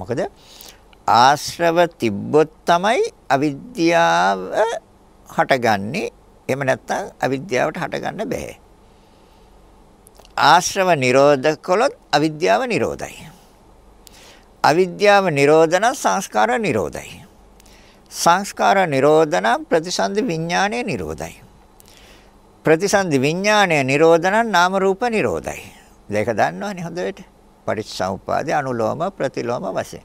මොකද ආශ්‍රව තිබ්බොත් තමයි අවිද්‍යාව හටගන්නේ. එහෙම නැත්නම් අවිද්‍යාවට හටගන්න බෑ. ආශ්‍රව නිරෝධ කළොත් අවිද්‍යාව නිරෝධයි. අවිද්‍යාව නිරෝධන සංස්කාර නිරෝධයි. සංස්කාර නිරෝධන ප්‍රතිසන්දි විඥානයේ නිරෝධයි. ප්‍රතිසන්දි විඥානයේ නිරෝධන නාම රූප නිරෝධයි. දෙක දන්නවනේ හොඳට. පටිච්චසමුපාදේ අනුලෝම ප්‍රතිලෝම වශයෙන්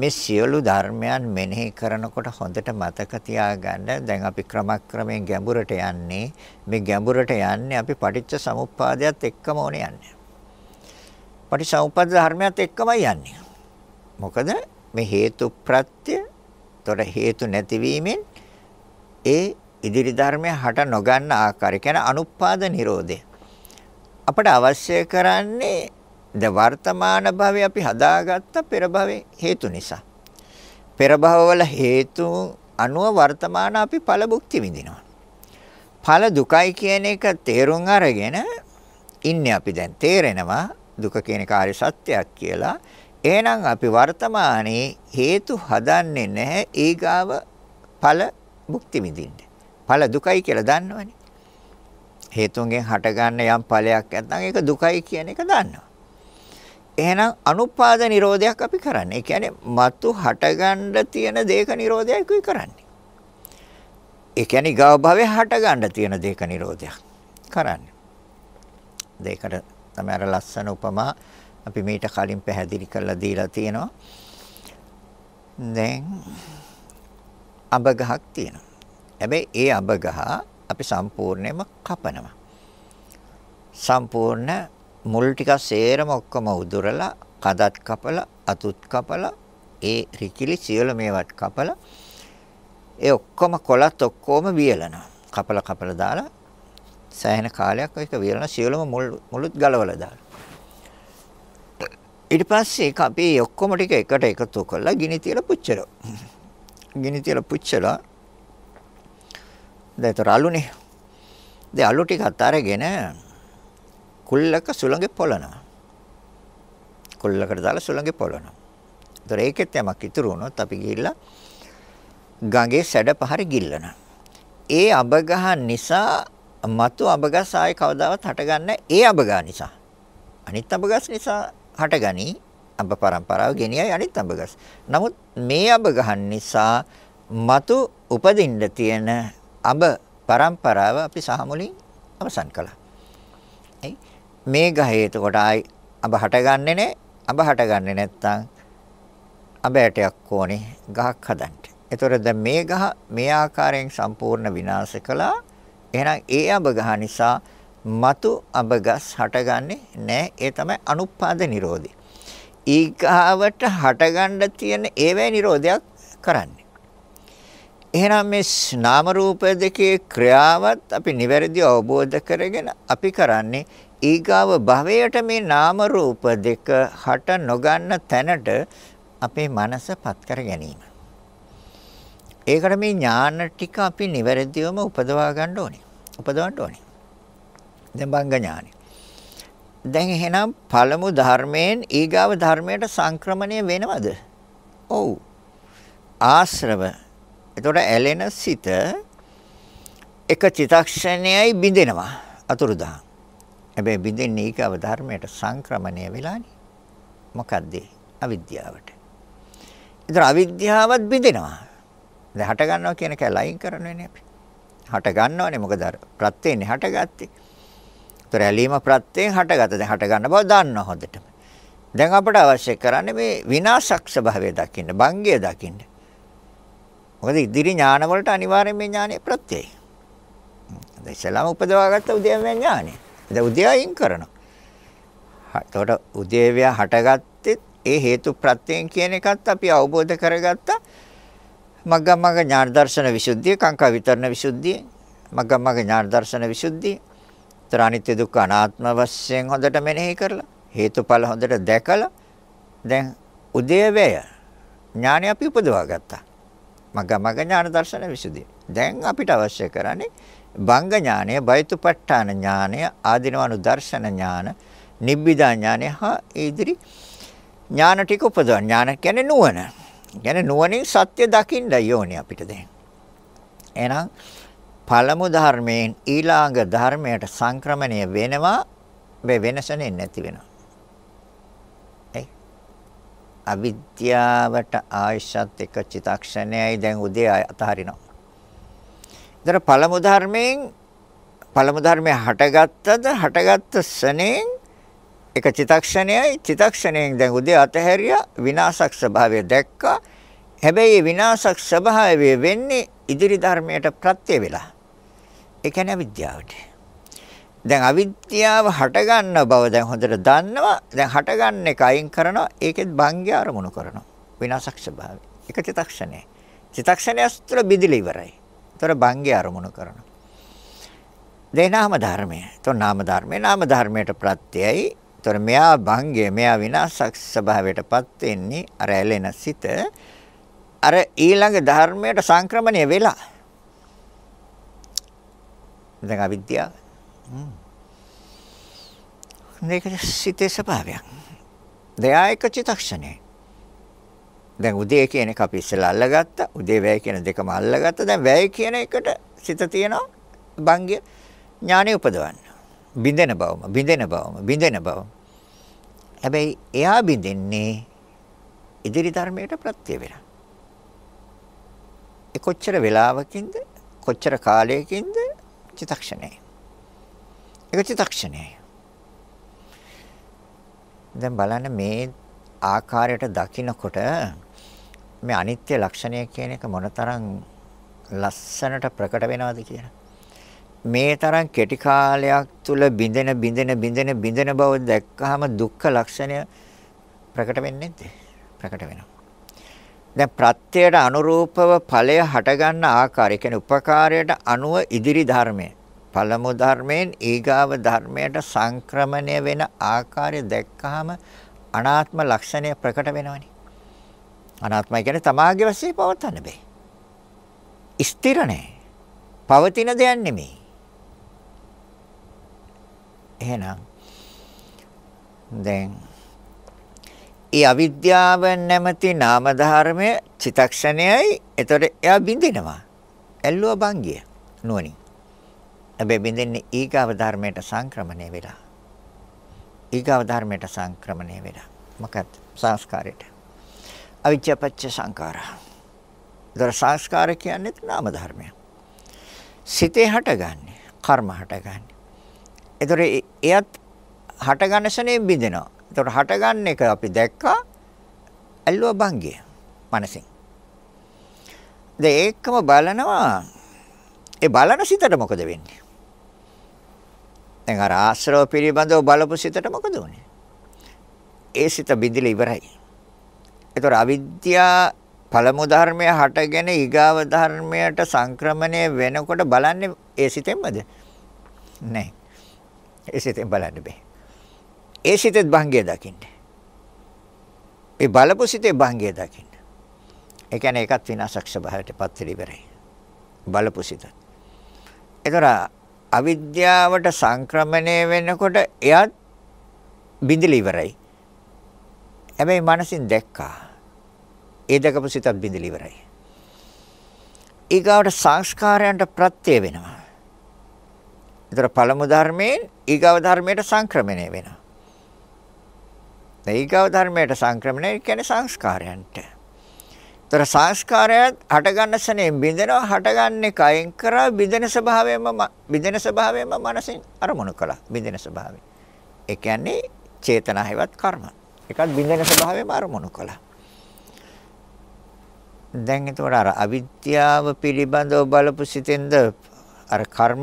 මේ සියලු ධර්මයන් මෙනෙහි කරනකොට හොඳට මතක තියාගන්න දැන් අපි ක්‍රමක්‍රමයෙන් ගැඹුරට යන්නේ මේ ගැඹුරට යන්නේ අපි පටිච්ච සමුප්පාදයත් එක්කම ඕනේ යන්නේ පටිච්ච සමුප්පාද ධර්මයත් එක්කමයි යන්නේ මොකද මේ හේතු ප්‍රත්‍යතොර හේතු නැතිවීමෙන් ඒ ඉදිරි ධර්මය හට නොගන්න ආකාරය කියන අනුපාද නිරෝධය අපට අවශ්‍ය කරන්නේ ද වර්තමාන භවයේ අපි හදාගත්ත පෙර භවයේ හේතු නිසා. පෙර භවවල හේතු අනුව වර්තමාන අපි ඵල භුක්ති විඳිනවා. ඵල දුකයි කියන එක තේරුම් අරගෙන ඉන්නේ අපි දැන් තේරෙනවා දුක කියන කාර්ය සත්‍යයක් කියලා. එහෙනම් අපි වර්තමානයේ හේතු හදන්නේ නැහැ ඊගාව ඵල භුක්ති විඳින්න. ඵල දුකයි කියලා දන්නවනේ. හේතුන්ගෙන් හටගන්න යම් ඵලයක් නැත්නම් ඒක දුකයි කියන එක දන්නවා. එහෙනම් අනුපාද නිරෝධයක් අපි කරන්නේ. ඒ කියන්නේ මතු හටගන්න තියෙන දේක නිරෝධයකුයි කරන්නේ. ඒ කියන්නේ ගව භවයේ හටගන්න තියෙන දේක නිරෝධයක් කරන්නේ. දෙයකට තමයි අර ලස්සන උපමා අපි මීට කලින් පැහැදිලි කරලා දීලා තියෙනවා. දැන් අඹ ගහක් තියෙනවා. හැබැයි ඒ අඹ ගහ අපි සම්පූර්ණයෙන්ම කපනවා. සම්පූර්ණ මුල් ටිකක් සේරම ඔක්කොම උදුරලා කදත් කපලා අතුත් කපලා ඒ රිකිලි සියලු මේවත් කපලා ඒ ඔක්කොම කොළත් ඔක්කොම වියලනවා. කපලා කපලා දාලා සෑහෙන කාලයක් ඒක වියලන සියලුම මුල් මුලුත් ගලවලා දාලා. ඊට පස්සේ ඒක අපි ඔක්කොම ටික එකට එකතු කරලා ගිනි තියලා පුච්චනවා. ගිනි තියලා පුච්චලා දැන් ඒක රළුනේ. දැන් අලු ටිකත් අරගෙන කුල්ලක සුළඟේ පොළනවා. කුල්ලකට දාලා සුළඟේ පොළනවා. ඒතර ඒකෙත් යමක් ඉතුරු වුණොත් අපි ගිහිල්ලා ගඟේ සැඩ පහර ගිල්ලන. ඒ අබගහ නිසා මතු අබගස් ආයේ කවදාවත් හටගන්නේ ඒ අබගා නිසා. අනිත් අබගස් නිසා හටගනි අබ පරම්පරාව ගෙනියයි අනිත් අබගස්. නමුත් මේ අබගහ නිසා මතු උපදින්න තියෙන අබ පරම්පරාව අපි සාමුලින් අවසන් කළා. මේ ගහේ එතකොට ආයි අඹ හටගන්නේ නැහැ. අඹ හටගන්නේ නැත්තම් අඹ ඇටයක් ඕනේ ගහක් හදන්න. ඒතොර දැන් මේ ගහ මේ ආකාරයෙන් සම්පූර්ණ විනාශ කළා. එහෙනම් ඒ අඹ ගහ නිසා మతు අඹ ගස් හටගන්නේ නැහැ. ඒ තමයි අනුපාද නිරෝධය. ඊගාවට හටගන්න තියෙන ඒවැ නිරෝධයක් කරන්නේ. එහෙනම් මේ නාම රූප දෙකේ ක්‍රියාවත් අපි නිවැරදිව අවබෝධ කරගෙන අපි කරන්නේ ඊගාව භවයට මේ නාම රූප දෙක හට නොගන්න තැනට අපේ මනසපත් කර ගැනීම. ඒකට මේ ඥාන ටික අපි නිවැරදිවම උපදවා ගන්න ඕනේ. උපදවන්න ඕනේ. දැන් බංග ඥානෙ. දැන් එහෙනම් පළමු ධර්මයෙන් ඊගාව ධර්මයට සංක්‍රමණය වෙනවද? ඔව්. ආශ්‍රව. එතකොට ඇලෙන සිත එක චිතක්ෂණයයි බිඳෙනවා. අතුරුදහන්. හැබැයි බින්දෙන්නේ ඊගව ධර්මයට සංක්‍රමණය වෙලානේ. මොකද්ද? අවිද්‍යාවට. ඒතර අවිද්‍යාවත් බින්දෙනවා. දැන් හට ගන්නවා කියන එක ලයින් කරනවනේ අපි. හට ගන්නවනේ මොකද අර ප්‍රත්‍යයෙන් හටගත්තේ. ඒතර ඇලීම ප්‍රත්‍යයෙන් හටගත. දැන් හට ගන්න බව දන්නවා හොඳටම. දැන් අපට අවශ්‍ය කරන්නේ මේ විනාශක් ස්වභාවය දකින්න, භංගය දකින්න. මොකද ඉදිරි ඥාන වලට අනිවාර්යයෙන් මේ ඥානෙ ප්‍රත්‍යයයි. දැන් ඉස්සලාම උපදවාගත්ත උද්‍යම ඥානෙ. දැන් උදේ අයින් කරනවා. එතකොට උදේවය හටගත්තෙත් ඒ හේතු ප්‍රත්‍යයෙන් කියන එකත් අපි අවබෝධ කරගත්තා. මග්ගමග්ග ඥාන දර්ශන විසුද්ධිය, කාංකා විතරණ විසුද්ධිය, මග්ගමග්ග ඥාන දර්ශන විසුද්ධිය. ඒතර අනිත්‍ය දුක්ඛ අනාත්ම වශයෙන් හොඳට මෙනෙහි කරලා, හේතුඵල හොඳට දැකලා දැන් උදේවය ඥානය අපි උපදවා ගත්තා. මග්ගමග්ග ඥාන දර්ශන විසුද්ධිය. දැන් අපිට අවශ්‍ය කරන්නේ භංග ඥානය, බයතුපට්ඨාන ඥානය, ආධිනවනු දර්ශන ඥාන, නිබ්බිදා ඥානය හා ඉදිරි ඥාන ටික උපදවන ඥාන කියන්නේ නුවණ. කියන්නේ නුවණින් සත්‍ය දකින්නයි ඕනේ අපිට දැන්. එහෙනම් පළමු ධර්මයෙන් ඊළඟ ධර්මයට සංක්‍රමණය වෙනවා මේ වෙනසනේ නැති වෙනවා. ඒ අවිද්‍යාවට ආයශත් එක චිතක්ෂණයයි දැන් උදේ අතහරිනවා. දැන් පළමු ධර්මයෙන් පළමු ධර්මයේ හටගත්තද හටගත්ත ස්නේන් එක චිතක්ෂණයයි චිතක්ෂණයෙන් දැන් උදේ අතහැරියා විනාශක් ස්වභාවය දැක්කා හැබැයි විනාශක් ස්වභාවය වෙන්නේ ඉදිරි ධර්මයට ප්‍රත්‍ය වෙලා ඒ කියන්නේ අවිද්‍යාවට දැන් අවිද්‍යාව හටගන්න බව දැන් හොඳට දන්නවා දැන් හටගන්න එක අයින් කරනවා ඒකෙත් භංගය අරමුණු කරනවා විනාශක් ස්වභාවය එක චිතක්ෂණයයි චිතක්ෂණය අස්තර බිඳිලා ඉවරයි ඒතර බංගේ අරමුණු කරනවා. දේනාම ධර්මය. ඒතොර නාම ධර්මය. නාම ධර්මයට ප්‍රත්‍යයයි. ඒතොර මෙයා බංගේ මෙයා විනාශක් ස්වභාවයටපත් වෙන්නේ අර ඇලෙන සිත අර ඊළඟ ධර්මයට සංක්‍රමණය වෙලා. දැන් අවිද්‍යාව. මේක සිතේ ස්වභාවයක්. දෙයයික චිතක්ෂණේ. දැන් උදේ කියන එක අපි ඉස්සෙල්ලා අල්ලගත්තා. උදේ වැය කියන දෙකම අල්ලගත්තා. දැන් වැය කියන එකට සිත තියෙනවා බංගිය ඥානෙ උපදවන්න. බින්දෙන බවම, බින්දෙන බවම, බින්දෙන බවම. හැබැයි එයා බින්දෙන්නේ ඉදිරි ධර්මයට ප්‍රත්‍ය වෙලා. ඒ කොච්චර වෙලාවකින්ද කොච්චර කාලයකින්ද චිතක්ෂණේ. ඒක චිතක්ෂණේ. දැන් බලන්න මේ ආකාරයට දකිනකොට මේ අනිත්‍ය ලක්ෂණය කියන එක මොනතරම් ලස්සනට ප්‍රකට වෙනවද කියලා. මේ තරම් කෙටි කාලයක් තුල බිඳෙන බිඳෙන බිඳෙන බිඳෙන බව දැක්කහම දුක්ඛ ලක්ෂණය ප්‍රකට වෙන්නේ නැද්ද? ප්‍රකට වෙනවා. දැන් ප්‍රත්‍යයට අනුරූපව ඵලය හටගන්න ආකාරය කියන්නේ උපකාරයට අනුව ඉදිරි ධර්මය. පළමු ධර්මයෙන් ඊගාව ධර්මයට සංක්‍රමණය වෙන ආකාරය දැක්කහම අනාත්ම ලක්ෂණය ප්‍රකට වෙනවනේ. අනාත්මයි කියන්නේ තමාගේ වශයෙන් පවත්න්න බෑ. ස්ථිර නෑ. පවතින දෙයක් නෙමෙයි. එහෙනම් දැන් ඒ අවිද්‍යාව නැමැති නාම ධර්මය චිතක්ෂණයයි. එතකොට එයා බින්දිනවා. ඇල්ලුවා බංගිය නුවණින්. හැබැයි බින්දෙන්නේ ඊගාව ධර්මයට සංක්‍රමණය වෙලා. ඊගාව ධර්මයට සංක්‍රමණය වෙලා. මොකක්ද සංස්කාරයට. අවිජ්ජාපච්ච සංඛාරා. ඒතර සංස්කාර කියන්නේ නාම ධර්මයක්. සිතේ හටගන්නේ කර්ම හටගන්නේ. ඒතර එයත් හටගන්න ශනේ බිඳෙනවා. ඒතර හටගන්න එක අපි දැක්කා ඇල්ලුවා බංගිය මනසින්. දැන් ඒකම බලනවා ඒ බලන සිතට මොකද වෙන්නේ? දැන් අර ආශ්‍රව පිළිබඳව බලපු සිතට මොකද උනේ? ඒ සිත බිඳිලා ඉවරයි. ඒතොර අවිද්‍යා පළමු ධර්මය හටගෙන ඊගාව ධර්මයට සංක්‍රමණය වෙනකොට බලන්නේ ඒ සිතෙන්මද? නැහැ. ඒ සිතෙන් බලන්න බෑ. ඒ සිතෙත් භංගය දකින්න. ඒ බලපු සිතේ භංගය දකින්න. ඒ කියන්නේ ඒකත් විනාශක් ස්වභාවයටපත් වෙලි ඉවරයි. බලපු සිතත්. ඒතර අවිද්‍යාවට සංක්‍රමණය වෙනකොට එයත් බිඳිලි ඉවරයි. හැබැයි මනසින් දැක්කා. ඒ දැකපු සිතත් බිඳිලි ඉවරයි. ඊගාවට සංස්කාරයන්ට ප්‍රත්‍ය වෙනවා. ඒතර පළමු ධර්මයෙන් ඊගාව ධර්මයට සංක්‍රමණය වෙනවා. ඊගාව ධර්මයට සංක්‍රමණය කියන්නේ සංස්කාරයන්ට. ඒතර සංස්කාරයත් හටගන්න සැනෙන් බිඳෙනවා හටගන්නේ කයෙන් කරා බිඳෙන ස්වභාවයෙන්ම බිඳෙන ස්වභාවයෙන්ම මනසින් අරමුණු කළා බිඳෙන ස්වභාවයෙන්. ඒ කියන්නේ චේතනා හේවත් කර්මයි. එකත් බින්දෙන ස්වභාවයම අරමුණු කළා. දැන් එතකොට අර අවිද්‍යාව පිළිබඳව බලපු සිතෙන්ද අර කර්ම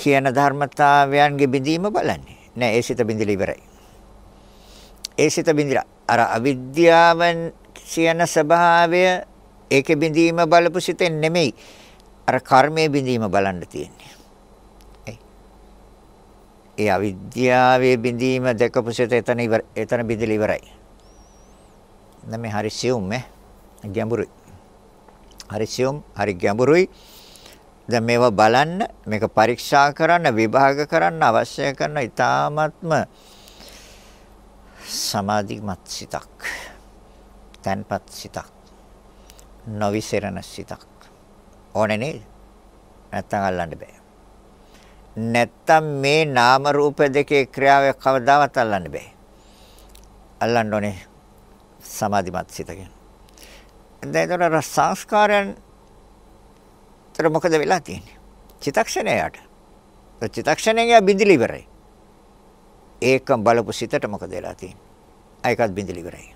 කියන ධර්මතාවයන්ගේ බිඳීම බලන්නේ. නෑ ඒ සිත බිඳිලා ඉවරයි. ඒ සිත බිඳිලා අර අවිද්‍යාවන් කියන ස්වභාවය ඒකේ බිඳීම බලපු සිතෙන් නෙමෙයි අර කර්මයේ බිඳීම බලන්න තියෙන්නේ. ඒ අවිද්‍යාවේ බිඳීම දැකපු සිට එතන ඉවර එතන බිඳිලා ඉවරයි. නම් මේ හරි සියුම් ඈ ගැඹුරුයි. හරි සියුම් හරි ගැඹුරුයි. දැන් මේවා බලන්න මේක පරීක්ෂා කරන්න විභාග කරන්න අවශ්‍ය කරන ඊ타ත්ම සමාධිමත් සිතක්. තන්පත් සිතක්. නොවිසරණ සිතක්. ඕනේ නේද? නැත්තම් අල්ලන්න බෑ. නැත්තම් මේ නාම රූප දෙකේ ක්‍රියාව කවදාවත් අල්ලන්න බෑ. අල්ලන්න ඕනේ සමාධිමත් සිතකින්. දැන් ඒතර සංස්කාරයන් තර මොකද වෙලා තියෙන්නේ? චිතක්ෂණයට. චිතක්ෂණය බිඳිලි ඉවරයි. ඒකම බලපු සිතට මොකද වෙලා තියෙන්නේ? ඒකත් බිඳිලි ඉවරයි.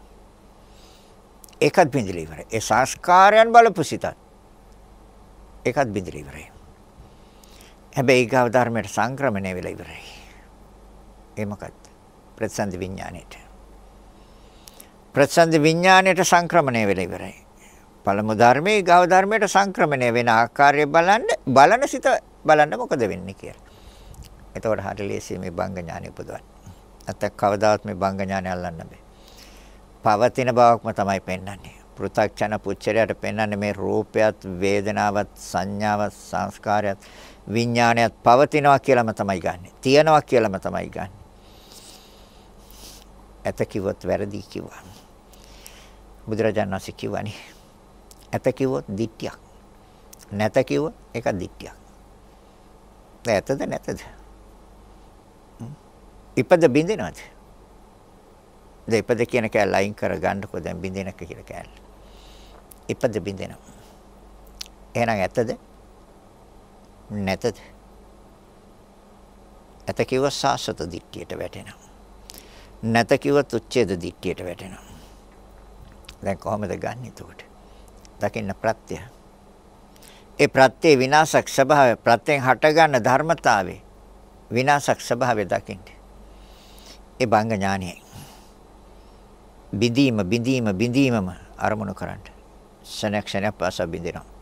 ඒකත් බිඳිලි ඉවරයි. ඒ සංස්කාරයන් බලපු සිතත් ඒකත් බිඳිලි ඉවරයි. හැබැයි ගාව ධර්මයට සංක්‍රමණය වෙලා ඉවරයි. ඒ මොකක්ද? ප්‍රතිසන්දි විඥාණයට. ප්‍රතිසන්දි විඥාණයට සංක්‍රමණය වෙලා ඉවරයි. පළමු ධර්මයේ ගාව ධර්මයට සංක්‍රමණය වෙන ආකාරය බලන්න බලන සිත බලන්න මොකද වෙන්නේ කියලා. එතකොට හරි ලේසියෙන් මේ බංග ඥානය උපදවන්න. නැත්නම් කවදාවත් මේ බංග ඥානය අල්ලන්න බෑ. පවතින බවක්ම තමයි පෙන්වන්නේ. පෘථග්ජන පුච්චරයට පෙන්වන්නේ මේ රූපයත් වේදනාවත් සංඥාවත් සංස්කාරයත් විඥානයත් පවතිනවා කියලාම තමයි ගන්නෙ. තියනවා කියලාම තමයි ගන්නෙ. ඇත කිව්වොත් වැරදි කිව්වා. බුදුරජාණන් වහන්සේ කිව්වනේ. ඇත කිව්වොත් දිට්ඨියක්. නැත කිව්ව ඒක දිට්ඨියක්. ඇතද නැතද? ඉපද බින්දිනවද? දැන් ඉපද කියන කෑල්ල අයින් කර ගන්නකො දැන් බින්දිනක කියලා කෑල්ල. ඉපද බින්දිනවා. එහෙනම් ඇතද? නැතද? ඇත කිව්ව සාසත දිට්ඨියට වැටෙනවා. නැත කිව්ව තුච්ඡේද දිට්ඨියට වැටෙනවා. දැන් කොහොමද ගන්න එතකොට? දකින්න ප්‍රත්‍ය. ඒ ප්‍රත්‍ය විනාශක් ස්වභාවය ප්‍රත්‍යෙන් හටගන්න ධර්මතාවේ විනාශක් ස්වභාවය දකින්න. ඒ බංග ඥානයයි. බිඳීම බිඳීම බිඳීමම අරමුණු කරන්න. ශනක්ෂණයක් පාසා බිඳිනවා.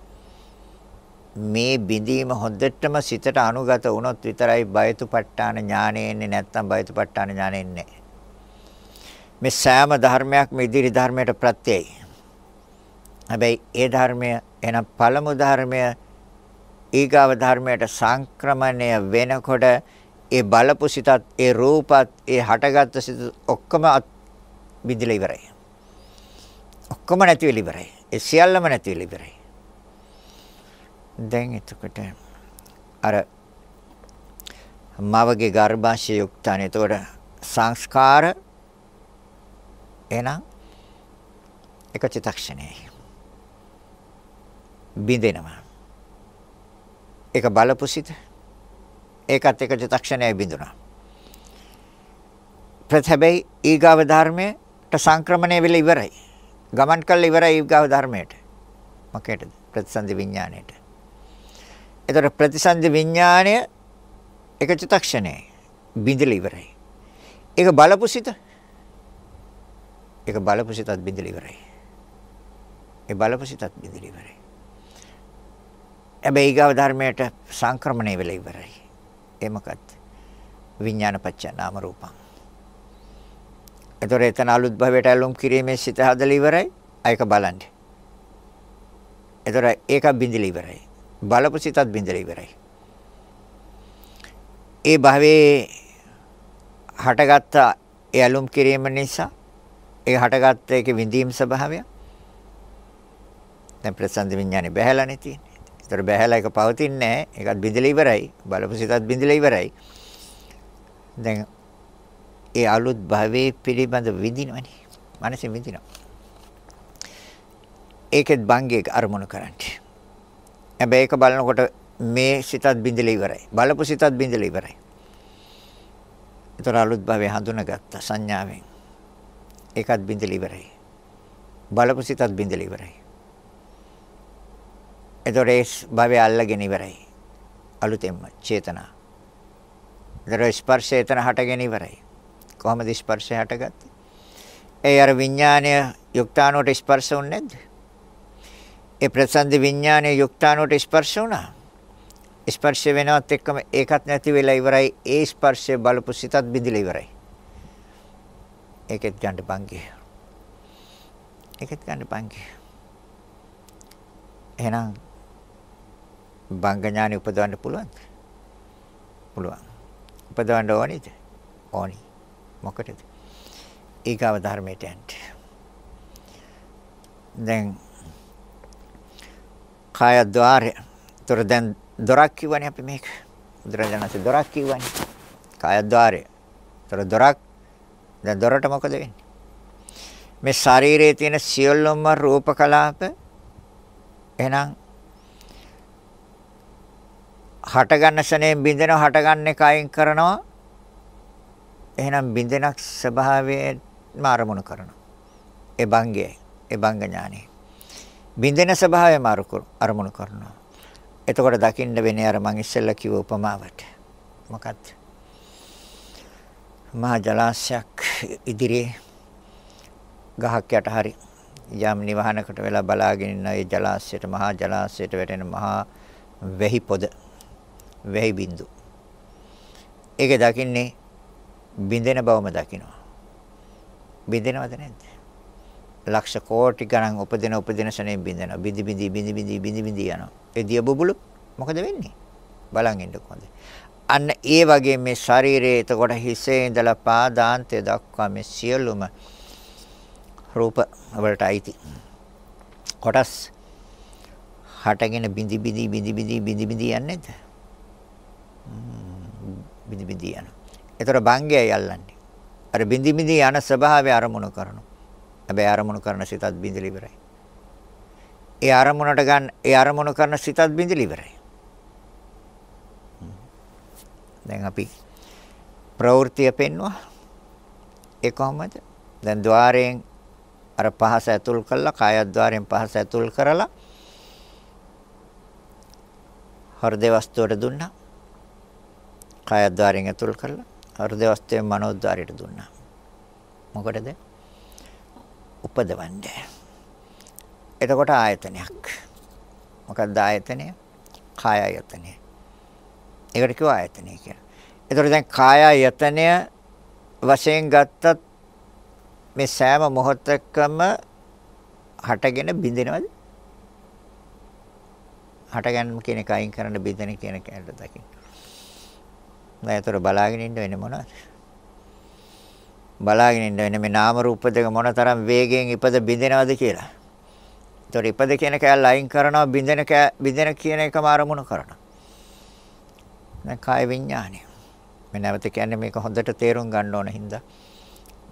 මේ බිඳීම හොඳටම සිතට අනුගත වුණොත් විතරයි බයතුපට්ඨාන ඥානෙ එන්නේ නැත්නම් බයතුපට්ඨාන ඥානෙ එන්නේ මේ සෑම ධර්මයක්ම ඉදිරි ධර්මයට ප්‍රත්‍යයයි හැබැයි ඒ ධර්මය එනම් පළමු ධර්මය ඊගාව ධර්මයට සංක්‍රමණය වෙනකොට ඒ බලපු සිතත් ඒ රූපත් ඒ හටගත් සිත ඔක්කොම බිඳිලා ඉවරයි ඔක්කොම නැති වෙලා ඉවරයි ඒ සියල්ලම නැති වෙලා ඉවරයි දැන් එතකොට අර මවගේ ගර්භාෂය යුක්තන. එතකොට සංස්කාර එනම් එක චිතක්ෂණයයි. බිඳෙනවා. ඒක බලපුසිත ඒකත් එක චිතක්ෂණයයි බිඳුණා. ප්‍රථමයි ඊගාව ධර්මයට සංක්‍රමණය වෙලා ඉවරයි. ගමන් කළ ඉවරයි ඊගාව ධර්මයට. මොකේද? ප්‍රතිසන්දි විඥාණයට. එතකොට ප්‍රතිසන්දි විඥාණය එක චිත්තක්ෂණයයි. බිඳිලා ඉවරයි. ඒක බලපුසිත. ඒක බලපුසිතත් බිඳිලා ඉවරයි. ඒ බලපසිතත් බිඳිලා ඉවරයි. හැබැයි ඊගව ධර්මයට සංක්‍රමණය වෙලා ඉවරයි. ඒ මොකක්ද? විඥානපච්ච නාම රූපං. ඒතොර එතන අලුත් භවයට ඇලුම් කිරීමේ සිත හදලා ඉවරයි. ආයක බලන්න. ඒතොර ඒක බිඳිලා ඉවරයි. බලපු සිතත් බින්දලා ඉවරයි. ඒ භවයේ හටගත්ත ඒ ඇලුම් කිරීම නිසා ඒ හටගත්ත ඒක විඳීම් ස්වභාවය දැන් ප්‍රසන්න විඥානේ බහැලානේ තියෙන්නේ. ඒතර බහැලා එක පවතින්නේ නැහැ. ඒකත් බින්දලා ඉවරයි. බලපු සිතත් බින්දලා ඉවරයි. දැන් ඒ අලුත් භවයේ පිළිබඳ විඳිනවනේ. මනසෙන් විඳිනවා. ඒකෙත් බංගේ අරමුණු කරන්නේ. හැබැයි ඒක බලනකොට මේ සිතත් බිඳිලා ඉවරයි. බලපු සිතත් බිඳිලා ඉවරයි. ඒතර අලුත් භවය හඳුනාගත්ත සංඥාවෙන්. ඒකත් බිඳිලා ඉවරයි. බලපු සිතත් බිඳිලා ඉවරයි. ඒතර ඒ භවය අල්ලගෙන ඉවරයි. අලුතෙන්ම චේතනා. ඒතර ස්පර්ශය එතන හටගෙන ඉවරයි. කොහොමද ස්පර්ශය හටගත්තේ? ඒ අර විඥානය යුක්තානෝට ස්පර්ශ වුනේ නැද්ද? ඒ ප්‍රසන්දි විඥානයේ යුක්තාණුවට ස්පර්ශ වුණා. ස්පර්ශ වෙනවත් එක්කම ඒකත් නැති වෙලා ඉවරයි. ඒ ස්පර්ශය බලපු සිතත් බිඳිලා ඉවරයි. ඒකෙත් ගන්න බංගේ. ඒකෙත් ගන්න බංගේ. එහෙනම් බංග ඥානෙ උපදවන්න පුළුවන්ද? පුළුවන්. උපදවන්න ඕනේද? ඕනි. මොකටද? ඊගාව ධර්මයට යන්න. දැන් කාය ద్వාරය. ඒතර දැන් දොරක් කියවනේ අපි මේක. බුදුරජාණන්සේ දොරක් කියවනේ. කාය ద్వාරය. ඒතර දොරක් දැන් දොරට මොකද වෙන්නේ? මේ ශරීරයේ තියෙන සියලුම රූප කලාප එහෙනම් හට ගන්න ස්නේහයෙන් බින්දෙනවා හට ගන්න එකයින් කරනවා එහෙනම් බින්දෙනක් ස්වභාවයෙන්ම ආරමුණු කරනවා ඒ භංගයයි ඒ භංග ඥානයයි බින්දෙන ස්වභාවයම අරමුණු කරනවා. එතකොට දකින්න වෙන්නේ අර මං ඉස්සෙල්ලා කිව්ව උපමාවට. මොකක්ද? මහා ජලාශයක් ඉදිරියේ ගහක් යට හරි යම් නිවහනකට වෙලා බලාගෙන ඉන්න ඒ ජලාශයට මහා ජලාශයට වැටෙන මහා වෙහි පොද වෙහි බින්දු. ඒක දකින්නේ බින්දෙන බවම දකිනවා. බින්දෙනවද නැද්ද? ලක්ෂ කෝටි ගණන් උපදින උපදින ශනේ බින්දෙනවා. බිඳි බිඳි බිඳි බිඳි බිඳි බිඳි යනවා. ඒ දිය බබුලු මොකද වෙන්නේ? බලන් ඉන්න කොහොමද? අන්න ඒ වගේ මේ ශරීරයේ එතකොට හිසේ ඉඳලා පාදාන්තය දක්වා මේ සියලුම රූප වලට අයිති කොටස් හටගෙන බිඳි බිඳි බිඳි බිඳි බිඳි බිඳි යන්නේ නැද්ද? බිඳි බිඳි යනවා. ඒතර භංගයයි අල්ලන්නේ. අර බිඳි බිඳි යන ස්වභාවය අරමුණු කරනවා. හැබැයි අරමුණු කරන සිතත් බිඳිලි ඉවරයි. ඒ අරමුණට ගන්න ඒ අරමුණු කරන සිතත් බිඳිලි ඉවරයි. දැන් අපි ප්‍රවෘත්තිය පෙන්වුවා. ඒ කොහොමද? දැන් ద్వාරයෙන් අර පහස ඇතුල් කළා, කාය ద్వාරයෙන් පහස ඇතුල් කරලා හෘද වස්තුවට දුන්නා. කාය ద్వාරයෙන් ඇතුල් කළා. හෘද වස්තුවේ මනෝ ద్వාරයට දුන්නා. මොකටද? උපදවන්නේ. එතකොට ආයතනයක්. මොකක්ද ආයතනය? කාය ආයතනය. ඒකට කියව ආයතනය කියලා. එතකොට දැන් කාය ආයතනය වශයෙන් ගත්තත් මේ සෑම මොහොතකම හටගෙන බිඳිනවද? හටගන්න කියන එක අයින් කරන්න බිඳින කියන කැලට දකින්න. දැන් ඒතර බලාගෙන ඉන්න වෙන්නේ මොනවද? බලාගෙන ඉන්න වෙන මේ නාම රූප දෙක මොනතරම් වේගයෙන් ඉපද බිඳිනවද කියලා. ඒතොර ඉපද කියන කෑල්ල අයින් කරනවා බිඳින බිඳින කියන එකම අරමුණු කරනවා. දැන් කාය විඥානය. මේ නැවත කියන්නේ මේක හොඳට තේරුම් ගන්න ඕන හින්දා.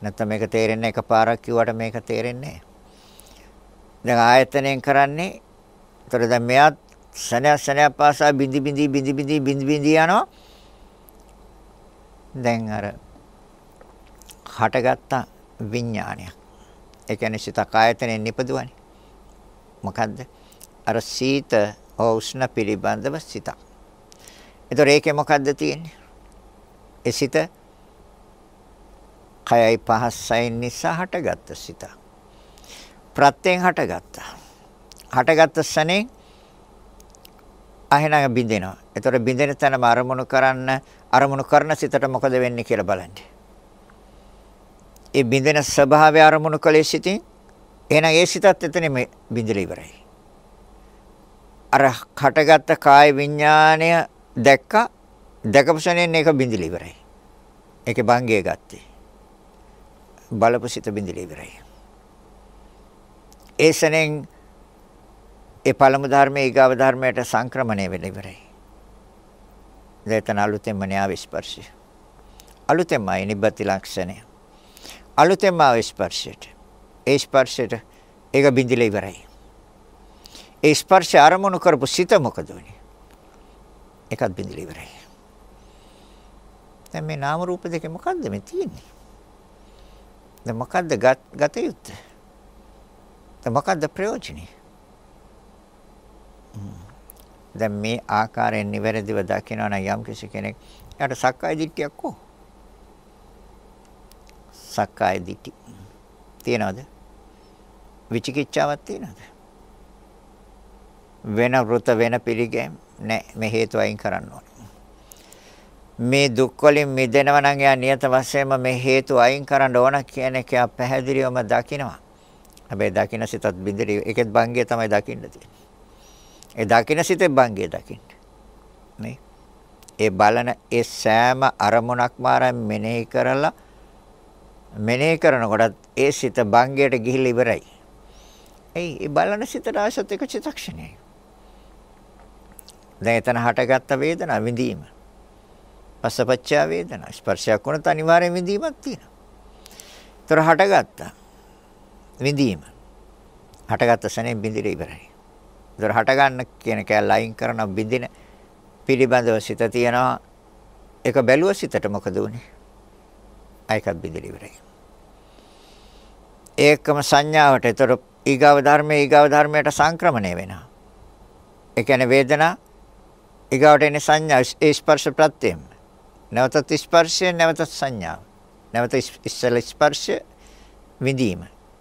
නැත්නම් මේක තේරෙන්නේ එකපාරක් කිව්වට මේක තේරෙන්නේ නැහැ. දැන් ආයතනයෙන් කරන්නේ ඒතොර දැන් මෙයත් සනය සනය පාසා බිඳි බිඳි බිඳි බිඳි බිඳි බිඳි යනවා. දැන් අර හටගත්ත විඥානයක්. ඒ කියන්නේ සිතක් ආයතනෙන් නිපදුවනේ. මොකද්ද? අර සීත උෂ්ණ පිළිබඳව සිතක්. ඒතොර ඒකේ මොකද්ද තියෙන්නේ? ඒ සිත කයයි පහසයි නිසා හටගත්ත සිත. ප්‍රත්‍යයෙන් හටගත්තා. හටගත්ත සනේ අහිනඟ බින්දෙනවා. ඒතොර බින්දෙන තැනම අරමුණු කරන්න අරමුණු කරන සිතට මොකද වෙන්නේ කියලා බලන්නේ. ඒ බින්දෙන ස්වභාවය අරමුණු කළේ සිතින් එහෙනම් ඒ සිතත් එතනම බින්දලා ඉවරයි. අර හටගත් කාය විඥාණය දැක්ක දැකපසනෙන් ඒක බින්දලා ඉවරයි. ඒකේ භංගය ගත්තේ. බලපසිත බින්දලා ඉවරයි. ඒ සෙනෙන් ඒ පළමු ධර්මයේ ඊගාව ධර්මයට සංක්‍රමණය වෙලා ඉවරයි. දැන් එතන අලුතෙන්ම න්‍යාය ස්පර්ශය. අලුතෙන්මයි නිබ්බති ලක්ෂණය. අලුතෙන්ම ආව ස්පර්ශයට. ඒ ස්පර්ශයට ඒක බිඳිලා ඉවරයි. ඒ ස්පර්ශය අරමුණු කරපු සිත මොකද වෙන්නේ? ඒකත් බිඳිලා ඉවරයි. දැන් මේ නාම රූප දෙකේ මොකද්ද මේ තියෙන්නේ? දැන් මොකද්ද ගත යුත්තේ? දැන් මොකද්ද ප්‍රයෝජනේ? දැන් මේ ආකාරයෙන් නිවැරදිව දකිනවා නම් යම් කෙනෙක් යාට සක්කාය දිට්ඨියක් ඕ. සක්කාය දිටි. තියනවද? විචිකිච්ඡාවක් තියනවද? වෙන වෘත වෙන පිළිගැම් නැහැ. මේ හේතු අයින් කරන්න ඕනේ. මේ දුක් වලින් මිදෙනවා නම් එයා නියත වශයෙන්ම මේ හේතු අයින් කරන්න ඕන කියන එක එයා පැහැදිලිවම දකිනවා. හැබැයි දකින්න සිතත් බින්දරි ඒකෙත් භංගය තමයි දකින්න තියෙන්නේ. ඒ දකින්න සිතේ භංගය දකින්න. නේ? ඒ බලන ඒ සෑම අරමුණක්ම ආරම් මෙනෙහි කරලා මෙනෙහි කරනකොටත් ඒ සිත බංගයට ගිහිල්ලා ඉවරයි. එයි ඒ බලන සිතට ආසත් එක චිතක්ෂණයයි. දැන් එතන හටගත්ත වේදනාව විඳීම. පස්සපච්චා වේදනා ස්පර්ශයක් වුණත් අනිවාර්යෙන් විඳීමක් තියෙනවා. ඒතර හටගත්තා. විඳීම. හටගත්ත සනේ බිඳිර ඉවරයි. ඒතර හට ගන්න කියන කැල අයින් කරන බිඳින පිළිබඳව සිත තියනවා. ඒක බැලුව සිතට මොකද උනේ? ඒකත් බෙදලා ඉවරයි. ඒකම සංඥාවට ඒතර ඊගව ධර්මයේ ඊගව ධර්මයට සංක්‍රමණය වෙනවා. ඒ කියන්නේ වේදනා ඊගවට එන සංඥා ඒ ස්පර්ශ ප්‍රත්‍යයෙන්. නැවත ස්පර්ශය නැවත සංඥාව. නැවත ඉස්සල ස්පර්ශය විඳීම.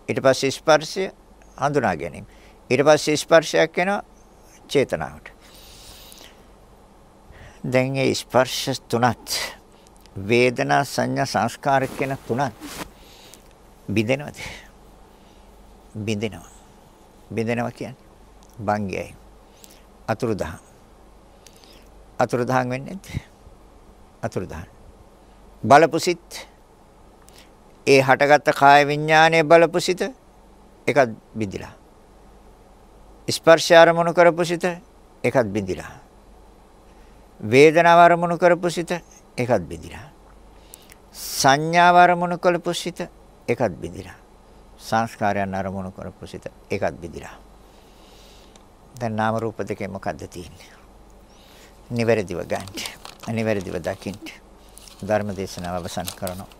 ඊට පස්සේ ස්පර්ශය හඳුනා ගැනීම. ඊට පස්සේ ස්පර්ශයක් වෙනවා චේතනාවට. දැන් ඒ ස්පර්ශ තුනත් වේදනා සංඥා සංස්කාර කියන තුනත් බිඳෙනවද? බිඳෙනවා. බිඳෙනවා කියන්නේ භංගයයි. අතුරුදහන්. අතුරුදහන් වෙන්නේ නැද්ද? අතුරුදහන්. බලපුසිත ඒ හටගත් කාය විඥානයේ බලපුසිත එකත් බිඳිලා. ස්පර්ශ ආරමුණු කරපුසිත එකත් බිඳිලා. වේදනාව ආරමුණු කරපුසිත ඒකත් බිඳිලා. සංඥාව අරමුණු කළපු සිත ඒකත් බිඳිලා. සංස්කාරයන් අරමුණු කරපු සිත ඒකත් බිඳිලා. දැන් නාම රූප දෙකේ මොකද්ද තියෙන්නේ? නිවැරදිව ගන්න. අනිවැරදිව දකින්න. ධර්ම දේශනාව අවසන් කරනවා.